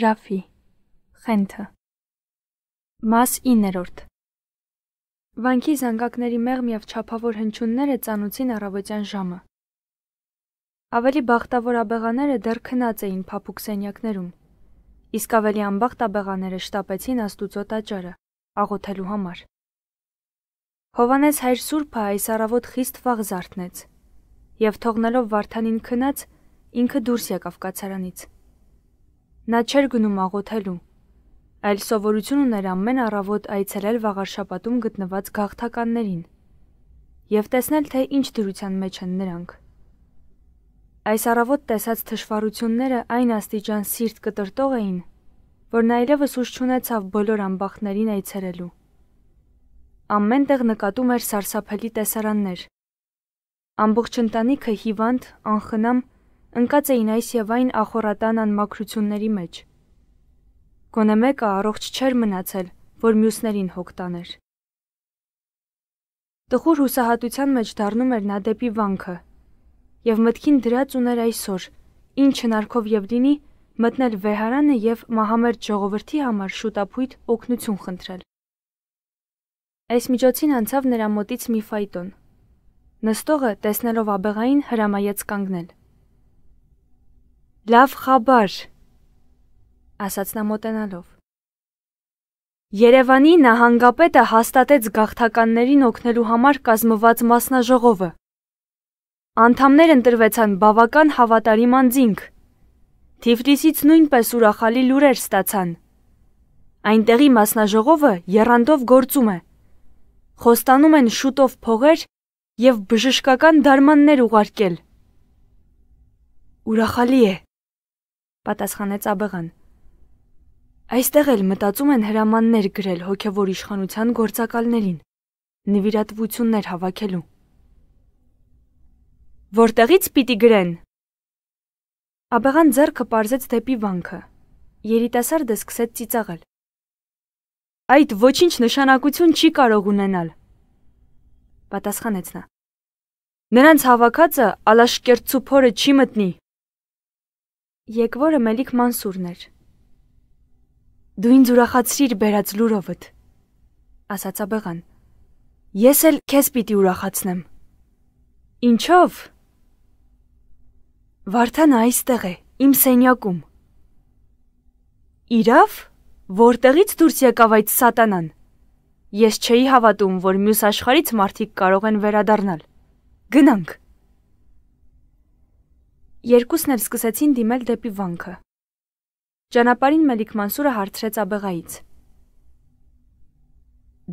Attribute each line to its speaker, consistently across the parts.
Speaker 1: Ռաֆի Խենթը Մաս 9-րդ Վանքի զանգակների մեղմ եւ ճափավոր հնչյունները ծանուցին առավոտյան ժամը։ Ավելի բախտավոր աբեղաները դեռ քնած էին փափուկ սենյակներում, իսկ ավելի անբախտ աբեղաները շտապեցին Աստուծո տաճարը աղոթելու համար։ Հովանես հայր Սուրբը այս առավոտ խիստ վաղ զարթնեց եւ թողնելով Վարդանին քնած, ինքը դուրս եկավ կացարանից։ Նա չէր գնում աղոթելու, այլ սովորություն ուներ ամեն առավոտ այցելել վաղարշապատում գտնված գաղթականներին եւ տեսնել, թե ինչ դրության մեջ են նրանք։ Այս առավոտ տեսած թշվառությունները այն աստիճան սիրտ կտրտող էին, որ նա իրավս ուժ չունեցավ բոլոր ամբախտներին այցելելու։ Ամենտեղ նկատում էր սարսափելի տեսարաններ։ Ամբողջ ընտանիքը հիվանդ, անխնամ ընկած էին այս եւ այն ախորատան անմաքրությունների մեջ։ Գոնե մեկը առողջ չէր մնացել, որ մյուսներին հոգ տաներ։ Տխուր հուսահատության մեջ դառնում էր նա դեպի վանքը եւ մտքին դրած ուներ այսօր ինչ հնարքով եւ լինի մտնել վեհարանը եւ մահամերտ ժողովրդի համար շուտապույտ օգնություն խնդրել։ Այս միջոցին անցավ նրա մոտից մի ֆայտոն։ Նստողը տեսնելով աբեղային հրամայեց կանգնել։ Լավ խաբար, ասաց նա մոտենալով։ Երևանի նահանգապետը հաստատեց գաղթականներին օգնելու համար կազմված մասնաժողովը։ Անդամներ ընտրվեցան բավական հավատարիմ անձինք։ Թիֆլիսից նույնպես ուրախալի լուրեր ստացան։ Այնտեղի մասնաժողովը երանդով գործում է։ Խոստանում են շուտով փողեր եւ բժշկական դարմաններ ուղարկել։ Ուրախալի է, պատասխանեց աբեղան։ Այստեղ էլ մտածում են հրամաններ գրել հոգևոր իշխանության գործակալներին, նվիրատվություններ հավաքելու։ Որտեղից պիտի գրեն։ Աբեղան ձեռքը parzեց դեպի վանքը։ Երիտասարդը սկսեց ծիծաղել։ Այդ ոչինչ նշանակություն չի կարող ունենալ։ Պատասխանեց նա։ Նրանց հավաքածը ալաշկերտցու փորը չի մտնի։ Եկվորը Մելիք Մանսուրն էր։ Դու ինձ ուրախացրիր բերած լուրովդ, ասաց աբեղան։ Ես էլ քեզ պիտի ուրախացնեմ։ Ինչով։ Վարդանը այստեղ է, իմ սենյակում։ Իրավ, որտեղից դուրս եկավ այդ սատանան։ Ես չէի հավատում, որ մյուս աշխարից մարդիկ կարող են վերադառնալ։ Գնանք։ Երկուսն էլ սկսեցին դիմել դեպի վանքը։ Ճանապարհին Մելիք Մանսուրը հարցրեց աբեղայից.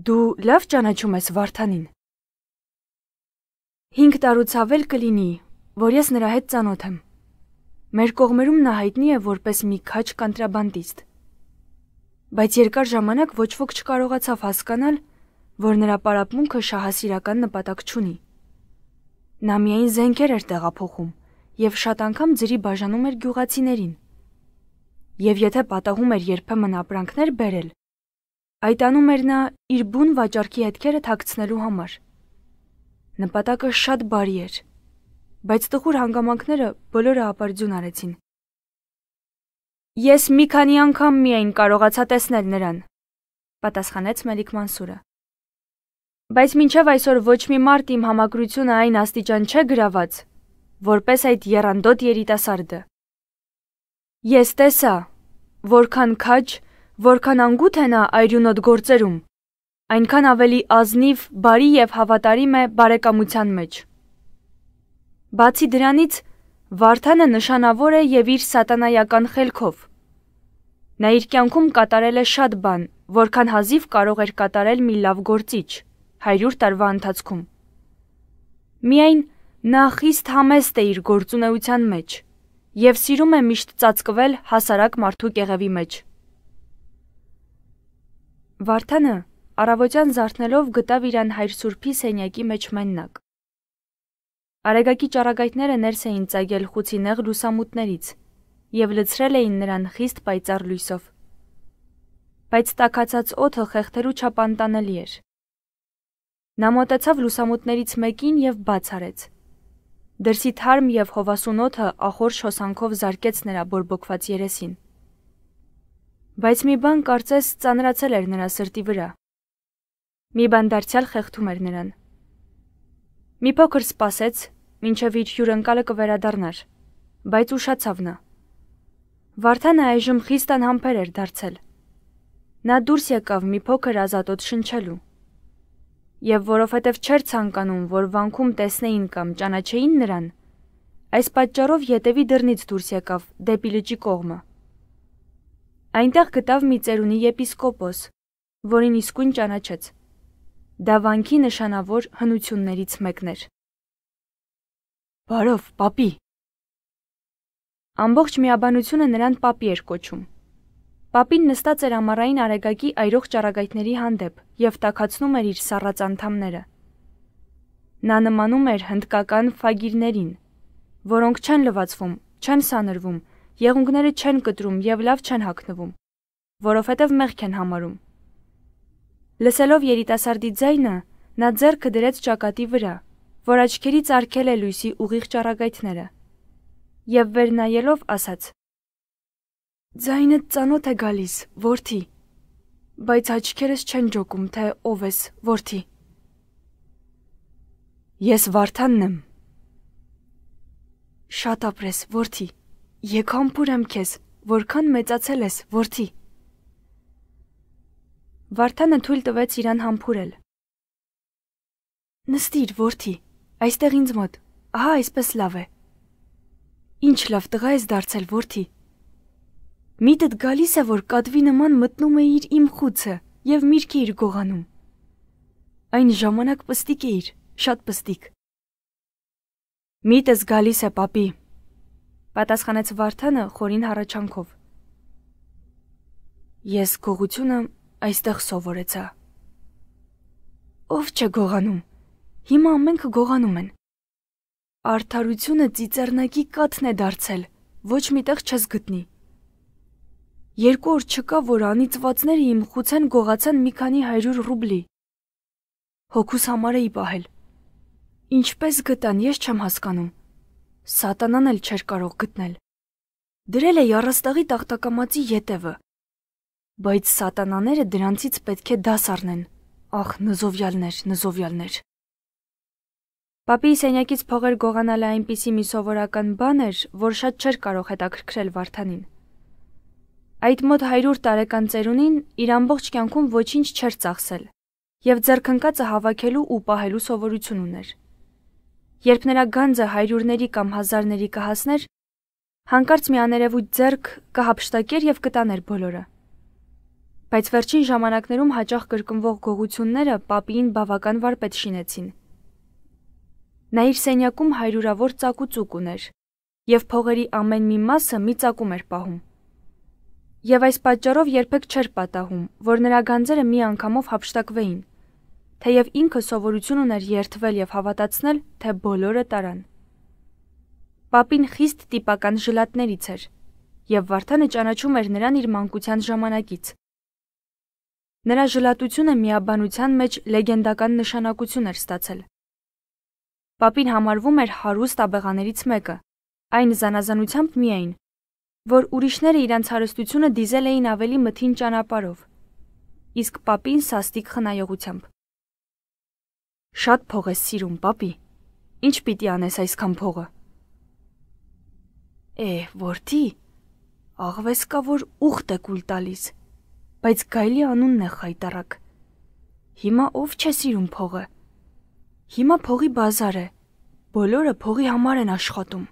Speaker 1: Դու լավ ճանաչում ես Վարդանին։ 5 տարուց ավել կլինի, որ ես նրա հետ ծանոթ եմ։ Մեր կողմերում նա հայտնի է որպես մի քաչ կանտրաբանդիստ։ Բայց երկար ժամանակ ոչ ոք չկարողացավ հասկանալ, որ նրա պարապմունքը շահասիրական նպատակ չունի։ Նա միայն զենքեր էր տեղափոխում եւ շատ անգամ ջրի բաժանում էր գյուղացիներին։ Եվ եթե պատահում էր երբեմն ապրանքներ բերել, այդ անում էր նա իր բուն վաճառքի հետքերը թաքցնելու համար։ Նպատակը շատ բարի էր, բայց տխուր հանգամանքները բոլորը ապարդյուն արեցին։ Ես մի քանի անգամ միայն կարողացա տեսնել նրան, պատասխանեց Մելիք Մանսուրը։ Բայց մինչև այսօր ոչ մի մարդ իմ համակրությունը այն աստիճան չէ գրաված, որպես այդ երանդոտ երիտասարդը։ Ես տեսա, որքան քաջ, որքան անգութ է նա այրյունոտ գործերում, այնքան ավելի ազնիվ, բարի եւ հավատարիմ է բարեկամության մեջ։ Բացի դրանից, Վարդանը նշանավոր է եւ իր սատանայական խելքով։ Նա իր կյանքում կատարել է շատ բան, որքան հազիվ կարող էր կատարել մի լավ գործիչ 100 տարվա ընթացքում։ Միայն Նա խիստ համեստ է իր գործունեության մեջ եւ սիրում է միշտ ծածկվել հասարակ մարդու կեղևի մեջ։ Վարդանը առավոտյան զարթնելով գտավ իրան հայր Սուրբի սենյակի մեջ մեննակ։ Արեգակի ճառագայթները ներս էին ծագել խուցի նեղ լուսամուտներից եւ լցրել էին նրան խիստ պայծառ լույսով։ Բայց տակածած օթը խեղդելու չափ անտանելի էր։ Նա մոտեցավ լուսամուտներից մեկին եւ բաց արեց Դրսի թարմ եւ հովասուն օթը ախոր շոսանքով զարկեց նրա բորբոքված երեսին։ Բայց մի բան կարծես ծանրացել էր նրա սրտի վրա։ Մի բան դարձյալ խեղդում էր նրան։ Մի փոքր սպասեց, մինչև իջ հյուրընկալը կվերադառնար, բայց ուշացավ նա։ Վարդանը այժմ խիստ անհամբեր էր դարձել։ Նա դուրս եկավ մի փոքր ազատոտ շնչելու եւ որովհետեւ չէր ցանկանում, որ վանքում տեսնեին կամ ճանաչեին նրան, այս պատճառով յետևի դռնից դուրս եկավ դեպի լճի կողմը։ Այնտեղ գտավ մի ծերունի եպիսկոպոս, որին իսկույն ճանաչեց։ Դա վանքի նշանավոր հնություններից մեկն էր։ Բարով, papi։ Ամբողջ միաբանությունը նրան papi էր կոչում։ Պապին նստած էր ամառային արեգակի այրող ճառագայթների հանդեպ եւ տակացնում էր իր սառած անդամները։ Նա նմանում էր հնդկական ֆագիրներին, որոնք չեն լվացվում, չեն սանրվում, եղունգները չեն կտրում եւ լավ չեն հագնվում, որովհետեւ մեղք են համարում։ Լսելով երիտասարդի ձայնը, նա ձեռքը դրեց ճակատի վրա, որ աչքերից արկել է լույսի ուղիղ ճառագայթները։ Եվ վերնայելով ասաց. Ձայնը ծանոթ է գալիս, որդի։ Բայց աչքերս չեն ջոկում, թե ով ես, որդի։ Ես Վարդանն եմ։ Շատ ապրես, որդի։ Եկ համբուր եմ քեզ, որքան մեծացել ես, որդի։ Վարդանը թույլ տվեց իրան համբուրել։ Նստիր, որդի, այստեղ ինձ մոտ։ Ահա այսպես լավ է։ Ինչ լավ տղա ես դարձել, որդի։ Միտդ գալիս է, որ կատվի նման մտնում է իր իմ խուցը եւ միրք է իր գողանում։ Այն ժամանակ պստիկ էիր, շատ պստիկ։ Միտս գալիս է, papi։ Պատասխանեց Վարդանը խորին հառաչանքով։ Ես գողությունը այստեղ սովորեցա։ Ով չէ գողանում։ Հիմա ամենքը գողանում են։ Արթարությունը ծիծեռնակի կաթն է դարձել, ոչ միտեղ չես գտնի։ Երկու օր չկա, որ անիծվածները իմ խուցեն գողացան մի քանի հայրյուր ռուբլի։ Հոգուս համար էի պահել։ Ինչպես գտան, ես չեմ հասկանում։ Սատանան էլ չէր կարող գտնել։ Դրել էի առաստաղի տախտակամածի ետևը։ Բայց սատանաները դրանցից պետք է դաս առնեն։ Ախ, նզովյալներ, նզովյալներ։ Պապի սենյակից փողեր գողանալը այնպիսի մի սովորական բան էր, որ շատ չէր կարող հետաքրքրել Վարդանին։ Այդ մոտ 100 տարեկան ծերունին իր ամբողջ կյանքում ոչինչ չէր ծախսել եւ ձերքնկածը հավաքելու ու պահելու սովորություն ուներ։ Երբ նրա գանձը հայրուրների կամ հազարների կհասներ, հանկարծ մի աներևույթ ձերք կհապշտակեր եւ կտաներ բոլորը։ Բայց վերջին ժամանակներում հաճախ կրկնվող գողությունները papiին բավական վարպետ շինեցին։ Նա իր սենյակում հայրուրավոր ծակուծուկ ուներ եւ փողերի ամեն մի մասը մի ծակում էր պահում։ Եվ այս պատճառով երբեք չէր պատահում, որ նրա գանձերը մի անգամով հափշտակվեին։ Թեև ինքը սովորություն ուներ երթվել եւ հավատացնել, թե բոլորը տարան։ Պապին խիստ տիպական ժլատներից էր, եւ Վարդանը ճանաչում էր նրան իր մանկության ժամանակից։ Նրա ժլատությունը միաբանության մեջ լեգենդական նշանակություն էր ստացել։ Պապին համարվում էր հարուստ աբեղաներից մեկը, այն զանազանությամբ միայն, որ ուրիշները իրենց հարստությունը դիզել էին ավելի մթին ճանապարով, իսկ papին սաստիկ խնայողությամբ։ Շատ փող ես սիրում, papի։ Ինչ պիտի անես այսքան փողը։ Է, որդի, աղվես կա որ ուխտ է կուլ տալիս, բայց գայլի անունն է խայտարակ։ Հիմա ով չէ սիրում փողը։ Հիմա փողի բազար է։ Բոլորը փողի համար են աշխատում։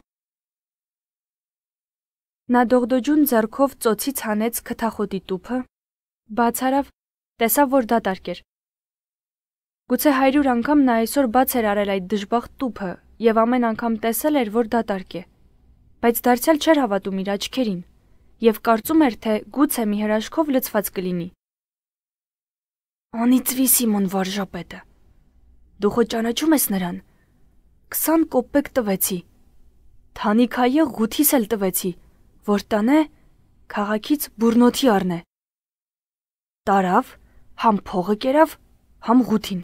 Speaker 1: Նա դողդոջուն ձեռքով ծոցից հանեց քթախոտի տուփը, բաց արավ, տեսավ, որ դատարկ էր։ Գուցե 100 անգամ նա այսօր բաց էր արել այդ դժբախտ տուփը եւ ամեն անգամ տեսել էր, որ դատարկ է։ Բայց դարձյալ չէր հավատում իր աչքերին եւ կարծում էր, թե գուցե մի հրաշքով լցված կլինի։ Անիծվի Սիմոն վարժապետը։ Դու խո ճանաչում ես նրան։ 20 կոպեկ տվեցի։ Թանիքայը գութիս էլ տվեցի որ տանե քաղաքից բուրնոթի առնե։ Տարավ, համ փողը կերավ, համ ղութին։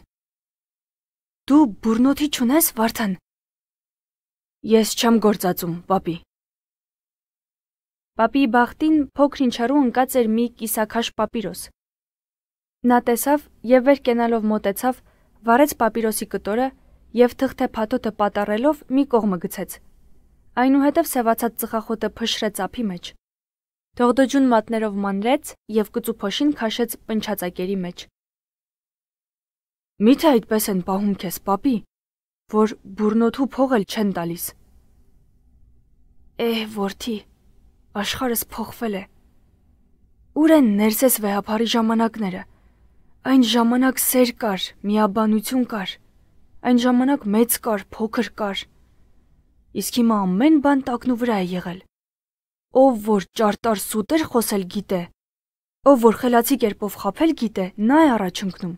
Speaker 1: Դու բուրնոթի ճունես, Վարդան։ Ես չեմ գործածում, papi։ Պապի բախտին փոքրին չարու ընկած էր մի կիսաքաշ papիրոս։ Նա տեսավ եւ վեր կենալով մոտեցավ, վարեց papիրոսի կտորը եւ թղթե փաթոթը պատարելով մի կողմը գցեց։ Այնուհետև սևացած ծխախոտը փշրեց ափի մեջ։ Դողդոջուն մատներով մանրեց եւ կծու փոշին քաշեց պնչածակերի մեջ։ Միթե այդպես են պահում քեզ, papi, որ բուրնոթու փող էլ չեն տալիս։ Էհ, որդի, աշխարհս փոխվել է։ Ուր են ներսես վեհապարի ժամանակները։ Այն ժամանակ սեր կար, միաբանություն կար։ Այն ժամանակ մեծ կար, փոքր կար։ Իսկ հիմա ամեն բան տակնու վրա է եղել։ Ով որ ճարտար սուտեր խոսել գիտե, ով որ խելացի կերպով խაფել գիտե, նա է առաջ ընկնում։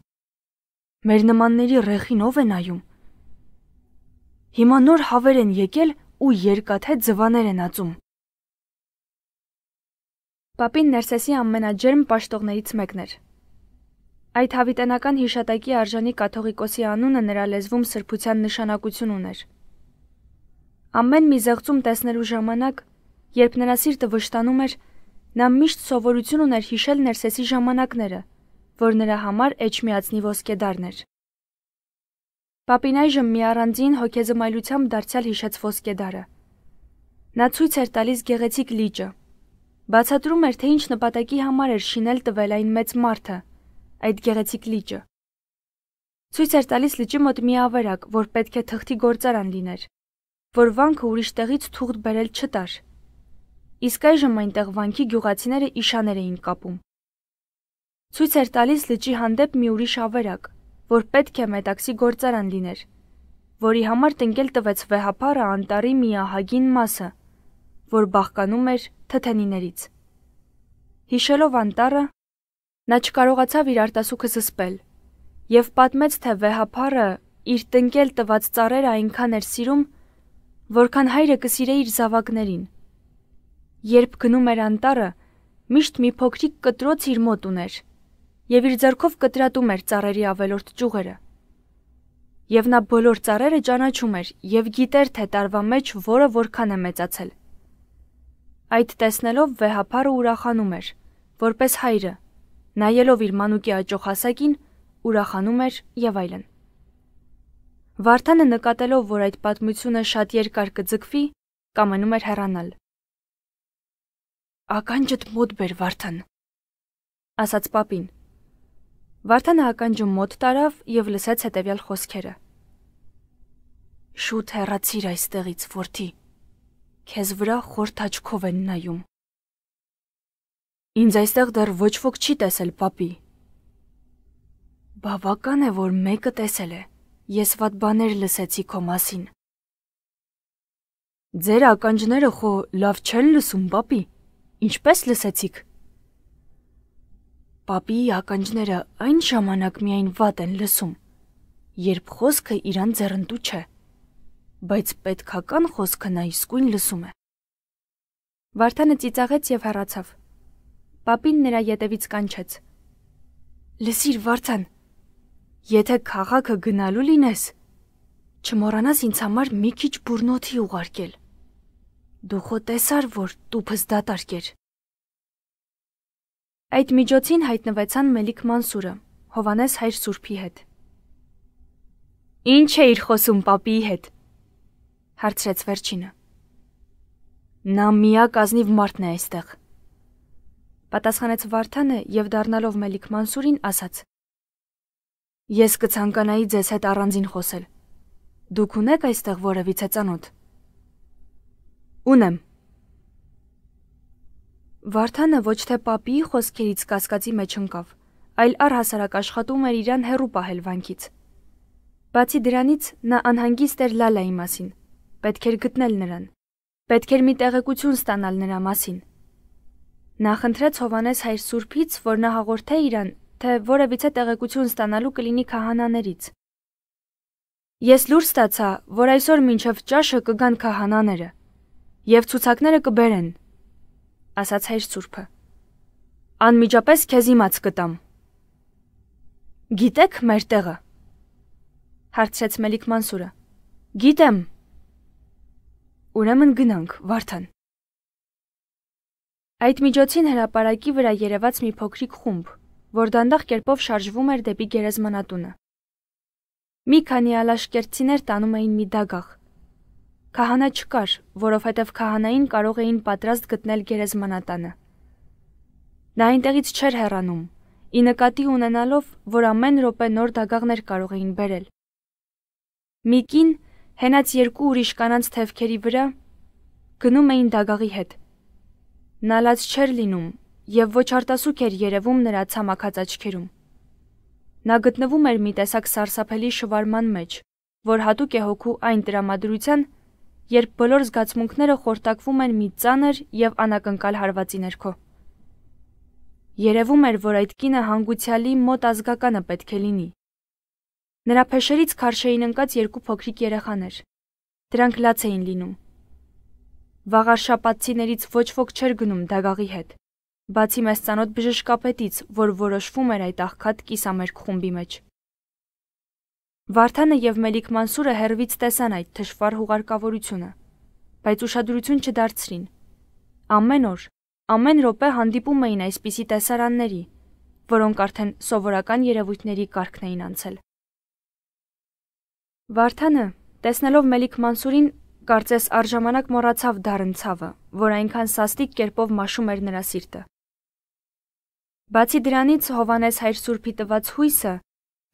Speaker 1: Մեր նմանների ռեխին ով է նայում։ Հիմա նոր հավեր են եկել ու երկաթե ձվաներ են ածում։ Պապին Ներսեսի ամենաջերմ պաշտողներից մեկն էր։ Այդ հավիտենական հիշատակի արժանի կաթողիկոսի անունը նրա լեզվում սրբության նշանակություն ուներ։ Ամեն մի զեղծում տեսնելու ժամանակ, երբ նրա սիրտը վշտանում էր, նա միշտ սովորություն ուներ հիշել ներսեսի ժամանակները, որ նրա համար էջմիածնի ոսկեդարն էր։ Պապին այժմ մի առանձին հոգեզմայլությամբ դարձյալ հիշեց ոսկեդարը։ Նա ցույց էր տալիս գեղեցիկ լիճը։ Բացատրում էր, թե ինչ նպատակի համար էր շինել տվել այն մեծ մարդը, այդ գեղեցիկ լիճը։ Ցույց էր տալիս լճի մոտ մի ավերակ, որ պետք է թղթի գործարան լիներ որ վանքը ուրիշտեղից թուղթ բերել չտար։ Իսկ այժմ այնտեղ վանքի գյուղացիները իշաներ էին կապում։ Ցույց էր տալիս լճի հանդեպ մի ուրիշ ավերակ, որ պետք է մետաքսի գործարան լիներ, որի համար տնկել տվեց վեհապարը անտարի մի ահագին մասը, որ բաղկանում էր թթենիներից։ Հիշելով անտարը, նա չկարողացավ իր արտասուքը զսպել եւ պատմեց, թե վեհապարը իր տնկել տված ծառերը այնքան էր սիրում, որքան հայրը կսիրե իր զավակներին։ Երբ գնում էր անտառը, միշտ մի փոքրիկ կտրոց իր մոտ ուներ եւ իր ձեռքով կտրատում էր ծառերի ավելորդ ճյուղերը։ Եվ նա բոլոր ծառերը ճանաչում էր եւ գիտեր թե տարվա մեջ որը որքան է մեծացել։ Այդ տեսնելով վեհապարը ուրախանում էր, որպես հայրը, նայելով իր մանուկի աճող հասակին, ուրախանում էր եւ այլն։ Վարդանը նկատելով, որ այդ պատմությունը շատ երկար կձգվի, կամենում էր հեռանալ։ Ականջդ մոտ բեր, Վարդան, ասաց papin։ Վարդանը ականջը մոտ տարավ եւ լսեց հետեւյալ խոսքերը. Շուտ հեռացիր այստեղից, որդի։ Քեզ վրա խորթ աչքով են նայում։ Ինձ այստեղ դեռ ոչ ոք չի տեսել, papի։ Բավական է, որ մեկը տեսել է։ Ես ված բաներ լսեցի քո մասին։ Ձեր ականջները խո լավ չեն լսում, papi։ Ինչպես լսեցիք։ Papi-ի ականջները այն ժամանակ միայն վատ են լսում, երբ խոսքը իրան ձեռնտու չէ, բայց պետքական խոսքը նա իսկույն լսում է։ Վարդանը ծիծաղեց եւ հեռացավ։ Papi-ն նրա ետևից կանչեց. Լսիր, Վարդան, Եթե քաղաքը գնալու լինես, չմոռանաս ինձ համար մի քիչ բուրնոթի ուղարկել։ Դու խո տեսար, որ տուփս դատարկ էր։ Այդ միջոցին հայտնվեցան Մելիք Մանսուրը, Հովանես հայր Սուրբի հետ։ Ինչ է իր խոսում papiի հետ։ հարցրեց վերջինը։ Նա միակ ազնիվ մարդն է այստեղ։ Պատասխանեց Վարդանը եւ դառնալով Մելիք Մանսուրին ասաց. Ես կցանկանայի ձեզ հետ առանձին խոսել։ Դուք ունեք այստեղ որևիցե ծանոթ։ Ունեմ։ Վարդանը ոչ թե papiի խոսքերից կասկածի մեջ ընկավ, այլ առհասարակ աշխատում էր իրան հերու պահել վանքից։ Բացի դրանից նա անհանգիստ էր Լալայի մասին։ Պետք էր գտնել նրան։ Պետք էր մի տեղեկություն ստանալ նրա մասին։ Նա խնդրեց Հովանես հայր Սուրբից, որ նա հաղորդե իրան թե որևիցե տեղեկություն ստանալու կլինի քահանաներից։ Ես լուր ստացա, որ այսօր մինչև ճաշը կգան քահանաները եւ ցուցակները կբերեն, ասաց հայր Սուրբը։ Անմիջապես քեզ իմաց կտամ։ Գիտեք մեր տեղը։ Հարցրեց Մելիք Մանսուրը։ Գիտեմ։ Ուրեմն գնանք, Վարդան։ Այդ միջոցին հրաապարակի վրա երևաց մի փոքրիկ խումբ, որ դանդաղ կերպով շարժվում էր դեպի գերեզմանատունը։ Մի քանի ալաշկերտցիներ տանում էին մի դագաղ։ Քահանա չկար, որովհետև քահանային կարող էին պատրաստ գտնել գերեզմանատանը։ Նա այնտեղից չէր հեռանում, ի նկատի ունենալով, որ ամեն րոպե նոր դագաղներ կարող էին բերել։ Մի կին հենած երկու ուրիշ կանանց թևքերի վրա գնում էին դագաղի հետ։ Նա լաց չէր լինում, եւ ոչ արտասուք էր երևում նրա ցամաքած աչքերում։ Նա գտնվում էր մի տեսակ սարսափելի շվարման մեջ, որ հատուկ է հոգու այն տրամադրության, երբ բոլոր զգացմունքները խորտակվում են մի ծանր եւ անակնկալ հարվածի ներքո։ Երևում էր, որ այդ կինը հանգուցյալի մոտ ազգականը պետք է լինի։ Նրա փեշերից քարշեին ընկած երկու փոքրիկ երեխաներ։ Դրանք լաց էին լինում։ Վաղարշապատցիներից ոչ ոք չէր գնում դագաղի հետ բացի մեզ ցանոթ բժշկապետից, որ որոշվում էր այդ աղքատ կիսամերկ խումբի մեջ։ Վարդանը եւ Մելիք Մանսուրը հերվից տեսան այդ թշվառ հուղարկավորությունը, բայց ուշադրություն չդարձրին։ Ամեն օր, ամեն րոպե հանդիպում էին այսպիսի տեսարանների, որոնք արդեն սովորական երևույթների կարգն էին անցել։ Վարդանը, տեսնելով Մելիք Մանսուրին, կարծես արժամանակ մոռացավ դառն ցավը, որ այնքան սաստիկ կերպով մաշում էր նրա սիրտը։ Բացի դրանից Հովանես հայր Սուրբի տված հույսը,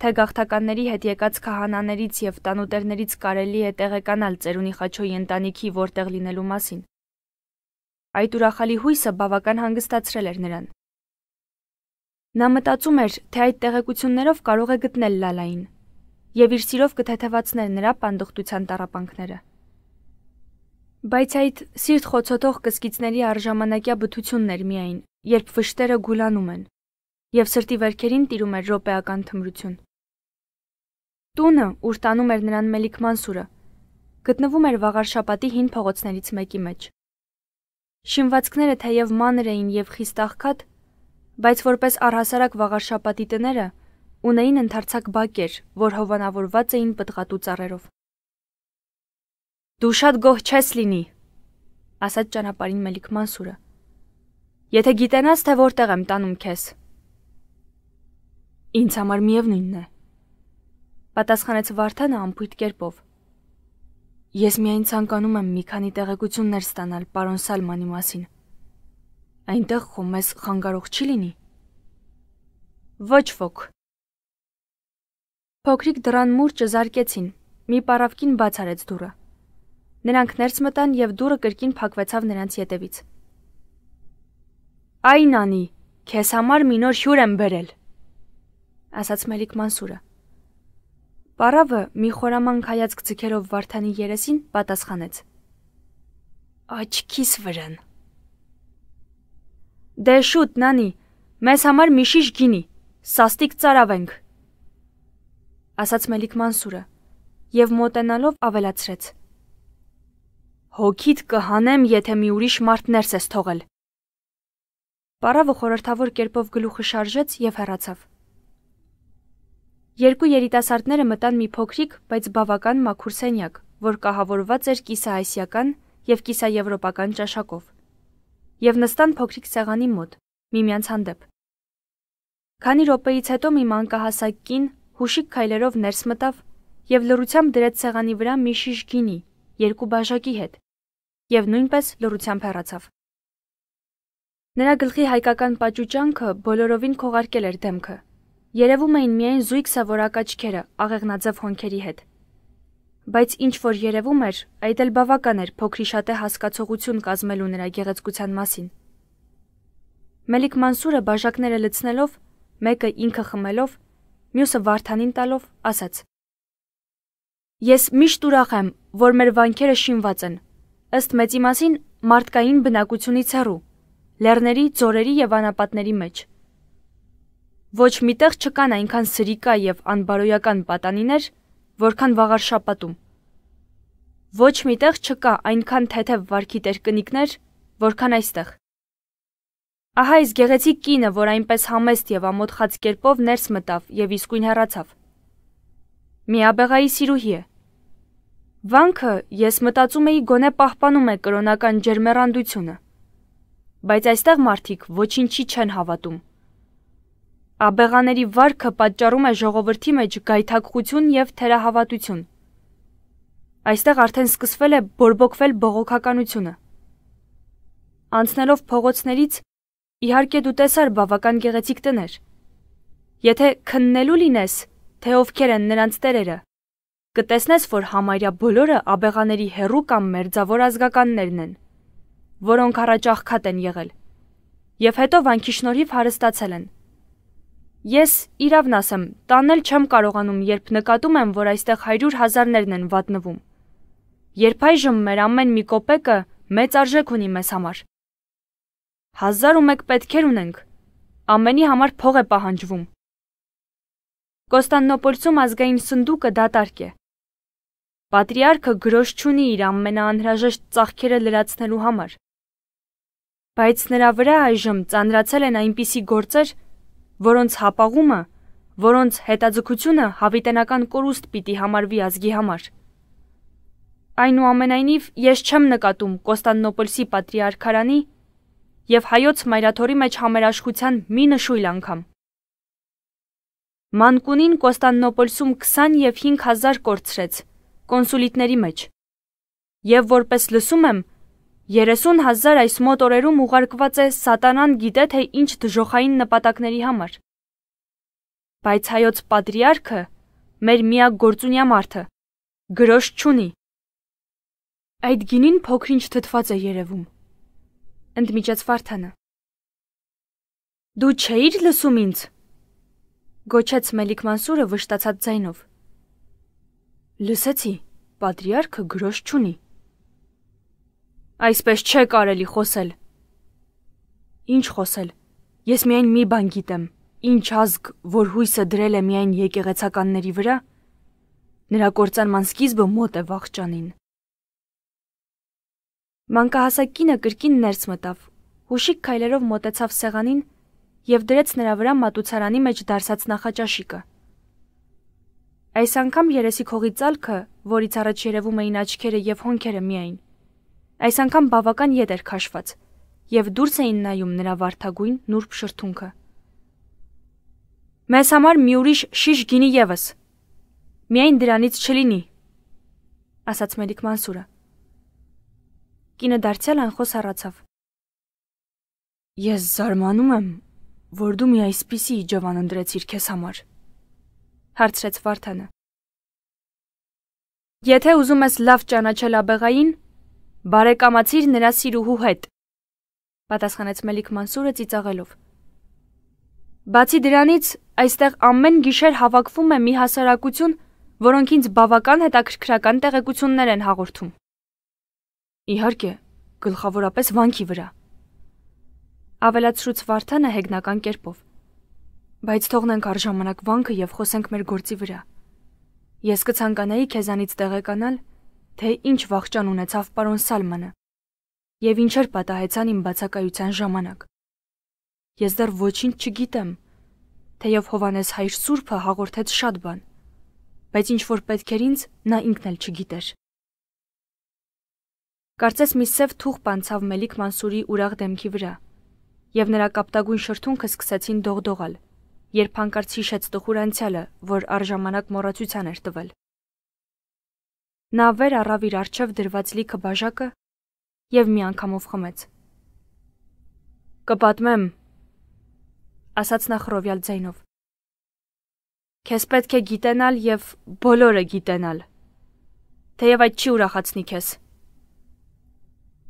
Speaker 1: թե գաղթականների հետ եկած քահանաներից եւ տանուտերներից կարելի է տեղեկանալ Ծերունի Խաչոյի ընտանիքի որտեղ լինելու մասին։ Այդ ուրախալի հույսը բավական հանգստացրել էր նրան։ Նա մտածում էր, թե այդ տեղեկություններով կարող է գտնել Լալային եւ իր սիրով կթեթևացներ նրա պանդխտության տարապանքները։ Բայց այդ սիրտ խոցոտող կսկիցների արժամանակյա բթությունն էր միայն, երբ վշտերը գուլանում են, եւ սրտի վերքերին տիրում էր ռոպեական թմրություն։ Տունը, ուր տանում էր նրան Մելիք Մանսուրը, գտնվում էր Վաղարշապատի հին փողոցներից մեկի մեջ։ Շինվածքները թեև մանր էին եւ խիստ աղքատ, բայց որպես առհասարակ Վաղարշապատի տները ունեին ընդարձակ բակեր, որ հովանավորված էին պտղատու ծառերով։ Դու շատ գոհ չես լինի, ասաց ճանապարհին Մելիք Մանսուրը։ Եթե գիտենաս, թե որտեղ եմ տանում քեզ։ Ինձ համար միևնույնն է։ Պատասխանեց Վարդանը ամփույթ կերպով։ Ես միայն ցանկանում եմ մի քանի տեղեկություններ ստանալ պարոն Սալմանի մասին։ Այնտեղ խոմես խանգարող չի լինի։ Ոչ ոք։ Փոքրիկ դրան մուրճը զարկեցին։ Մի պարավկին բաց արեց դուռը։ Նրանք ներս մտան եւ դուրը կրկին փակվեցավ նրանց ետևից։ Այն անի, քեզ համար մի նոր հյուր եմ բերել, ասաց Մելիք Մանսուրը։ Պարավը մի խորաման քայացք ձգելով Վարդանի երեսին պատասխանեց. Աչքիս վրան։ Դե շուտ, նանի, մեզ համար մի շիշ գինի, սաստիկ ծարավենք, ասաց Մելիք Մանսուրը եւ մոտենալով ավելացրեց. Հոգիդ կհանեմ, եթե մի ուրիշ մարդ ներս ես թողել։ Պարավը խորհրդավոր կերպով գլուխը շարժեց եւ հեռացավ։ Երկու երիտասարդները մտան մի փոքրիկ, բայց բավական մաքուր սենյակ, որ կահավորված էր կիսաասիական եւ կիսաեվրոպական ճաշակով։ Եվ նստան փոքրիկ սեղանի մոտ, միմյանց հանդեպ։ Քանի րոպեից հետո մի մանկահասակ կին հուշիկ քայլերով ներս մտավ եւ լրությամբ դրեց սեղանի վրա մի շիշ գինի երկու բաժակի հետ, եւ նույնպես լռությամբ հեռացավ։ Նրա գլխի հայկական պաճուճանքը բոլորովին քողարկել էր դեմքը։ Երևում էին միայն զույգ սավորակ աչքերը աղեղնաձև հոնքերի հետ։ Բայց ինչ որ երևում էր, այդ էլ բավական էր փոքրիշատե հասկացողություն կազմելու նրա գեղեցկության մասին։ Մելիք Մանսուրը բաժակները լցնելով, մեկը ինքը խմելով, մյուսը Վարդանին տալով, ասաց. Ես միշտ ուրախ եմ, որ մեր վանքերը շինված են ըստ մեծի մասին մարդկային բնակությունից հեռու, լեռների, ծորերի եւ անապատների մեջ։ Ոչ միտեղ չկան այնքան սրիկա եւ անբարոյական պատանիներ, որքան վաղարշապատում։ Ոչ միտեղ չկա այնքան թեթև վարքի տերկնիկներ, որքան այստեղ։ Ահա այս գեղեցիկ կինը, որ այնպես համեստ եւ ամոթխած կերպով ներս մտավ եւ իսկույն հեռացավ։ Մի աբեղայի սիրուհի է։ Վանքը, ես մտածում էի գոնե պահպանում է կրոնական ջերմեռանդությունը։ Բայց այստեղ մարդիկ ոչինչի չեն հավատում։ Աբեղաների վարկը պատճառում է ժողովրդի մեջ գայթակղություն եւ թերահավատություն։ Այստեղ արդեն սկսվել է բորբոքվել բողոքականությունը։ Անցնելով փողոցներից իհարկե դու տեսար բավական գեղեցիկ տներ։ Եթե քննելու լինես, թե ովքեր են նրանց տերերը, կտեսնես, որ համարյա բոլորը աբեղաների հերու կամ մերձավոր ազգականներն են, որոնք առաջախքատ են եղել եւ հետո վանքի շնորհիվ հարստացել են։ Ես իրավն ասեմ, տանել չեմ կարողանում, երբ նկատում եմ, որ այստեղ 100 հազարներն են վատնվում։ Երբ այժմ մեր ամեն մի կոպեկը մեծ արժեք ունի մեզ համար։ 1001 պետքեր ունենք։ Ամենի համար փող է պահանջվում։ Կոստանդնոպոլցում ազգային սնդուկը դատարկ է։ Պատրիարքը գրոշ չունի իր ամենաանհրաժեշտ ծաղկերը լրացնելու համար։ Բայց նրա վրա այժմ ծանրացել են այնպիսի գործեր, որոնց հապաղումը, որոնց հետաձգությունը հավիտենական կորուստ պիտի համարվի ազգի համար։ Այնուամենայնիվ ես չեմ նկատում Կոստանդնոպոլսի պատրիարքարանի եւ հայոց մայրաթորի մեջ համերաշխության մի նշույլ անգամ։ Մանկունին Կոստանդնոպոլսում 20 եւ 5000 կորցրեց կոնսուլիտների մեջ։ Եվ որպես լսում եմ, 30000 այս մոտ օրերում ուղարկված է սատանան գիտե թե ինչ դժոխային նպատակների համար։ Բայց հայոց պատրիարքը մեր միակ գործունյա մարդը գրոշ չունի։ Այդ գինին փոքրինչ թթված է երևում։ Ընդմիջեց Վարդանը։ Դու չէիր լսում ինձ։ Գոչեց Մելիք Մանսուրը վշտացած ձայնով։ Լսեցի, պատրիարքը գրոշ չունի։ Այսպես չէ կարելի խոսել։ Ինչ խոսել։ Ես միայն մի բան գիտեմ։ Ինչ ազգ, որ հույսը դրել է միայն եկեղեցականների վրա, նրա կործանման սկիզբը մոտ է վաղճանին։ Մանկահասակինը կրկին ներս մտավ։ Հուշիկ քայլերով մոտեցավ սեղանին եւ դրեց նրա վրա մատուցարանի մեջ դարսած նախաճաշիկը։ Այս անգամ երեսի քողի ցալքը, որից առաջ երևում էին աչքերը եւ հոնքերը միայն, այս անգամ բավական ետ էր քաշված եւ դուրս էին նայում նրա վարթագույն նուրբ շրթունքը։ Մեզ համար մի ուրիշ շիշ գինի եւս։ Միայն դրանից չլինի, ասաց Մելիք Մանսուրը։ Կինը դարձյալ անխոս հառացավ։ Ես զարմանում եմ, որ դու մի այսպիսի իջավան ընդրեցիր քեզ համար հարցրեց Վարդանը։ Եթե ուզում ես լավ ճանաչել աբեղային, բարեկամացիր նրա սիրուհու հետ, պատասխանեց Մելիք Մանսուրը ծիծաղելով։ Բացի դրանից, այստեղ ամեն գիշեր հավաքվում է մի հասարակություն, որոնք ինձ բավական հետաքրքրական տեղեկություններ են հաղորդում։ Իհարկե, գլխավորապես վանքի վրա։ Ավելացրուց Վարդանը հեգնական կերպով։ Բայց թողնենք առժամանակ վանքը եւ խոսենք մեր գործի վրա։ Ես կցանկանայի քեզանից տեղեկանալ, թե ինչ վախճան ունեցավ պարոն Սալմանը եւ ինչեր պատահեցան իմ բացակայության ժամանակ։ Ես դեռ ոչինչ չգիտեմ, թեև Հովանես հայր Սուրբը հաղորդեց շատ բան, բայց ինչ որ պետք էր ինձ, նա ինքն էլ չգիտեր։ Կարծես մի սև թուղ բանցավ Մելիք Մանսուրի ուրախ դեմքի վրա, եւ նրա կապտագույն շրթունքը սկսեցին դողդողալ երբ հանկարծ հիշեց տխուր անցյալը, որ արժամանակ մոռացության էր տվել։ Նա վեր առավ իր արջև դրված լիքը բաժակը եւ մի անգամով խմեց։ Կպատմեմ, ասաց նա խրովյալ ձայնով։ Քեզ պետք է գիտենալ եւ բոլորը գիտենալ։ Թեև այդ չի ուրախացնի քեզ։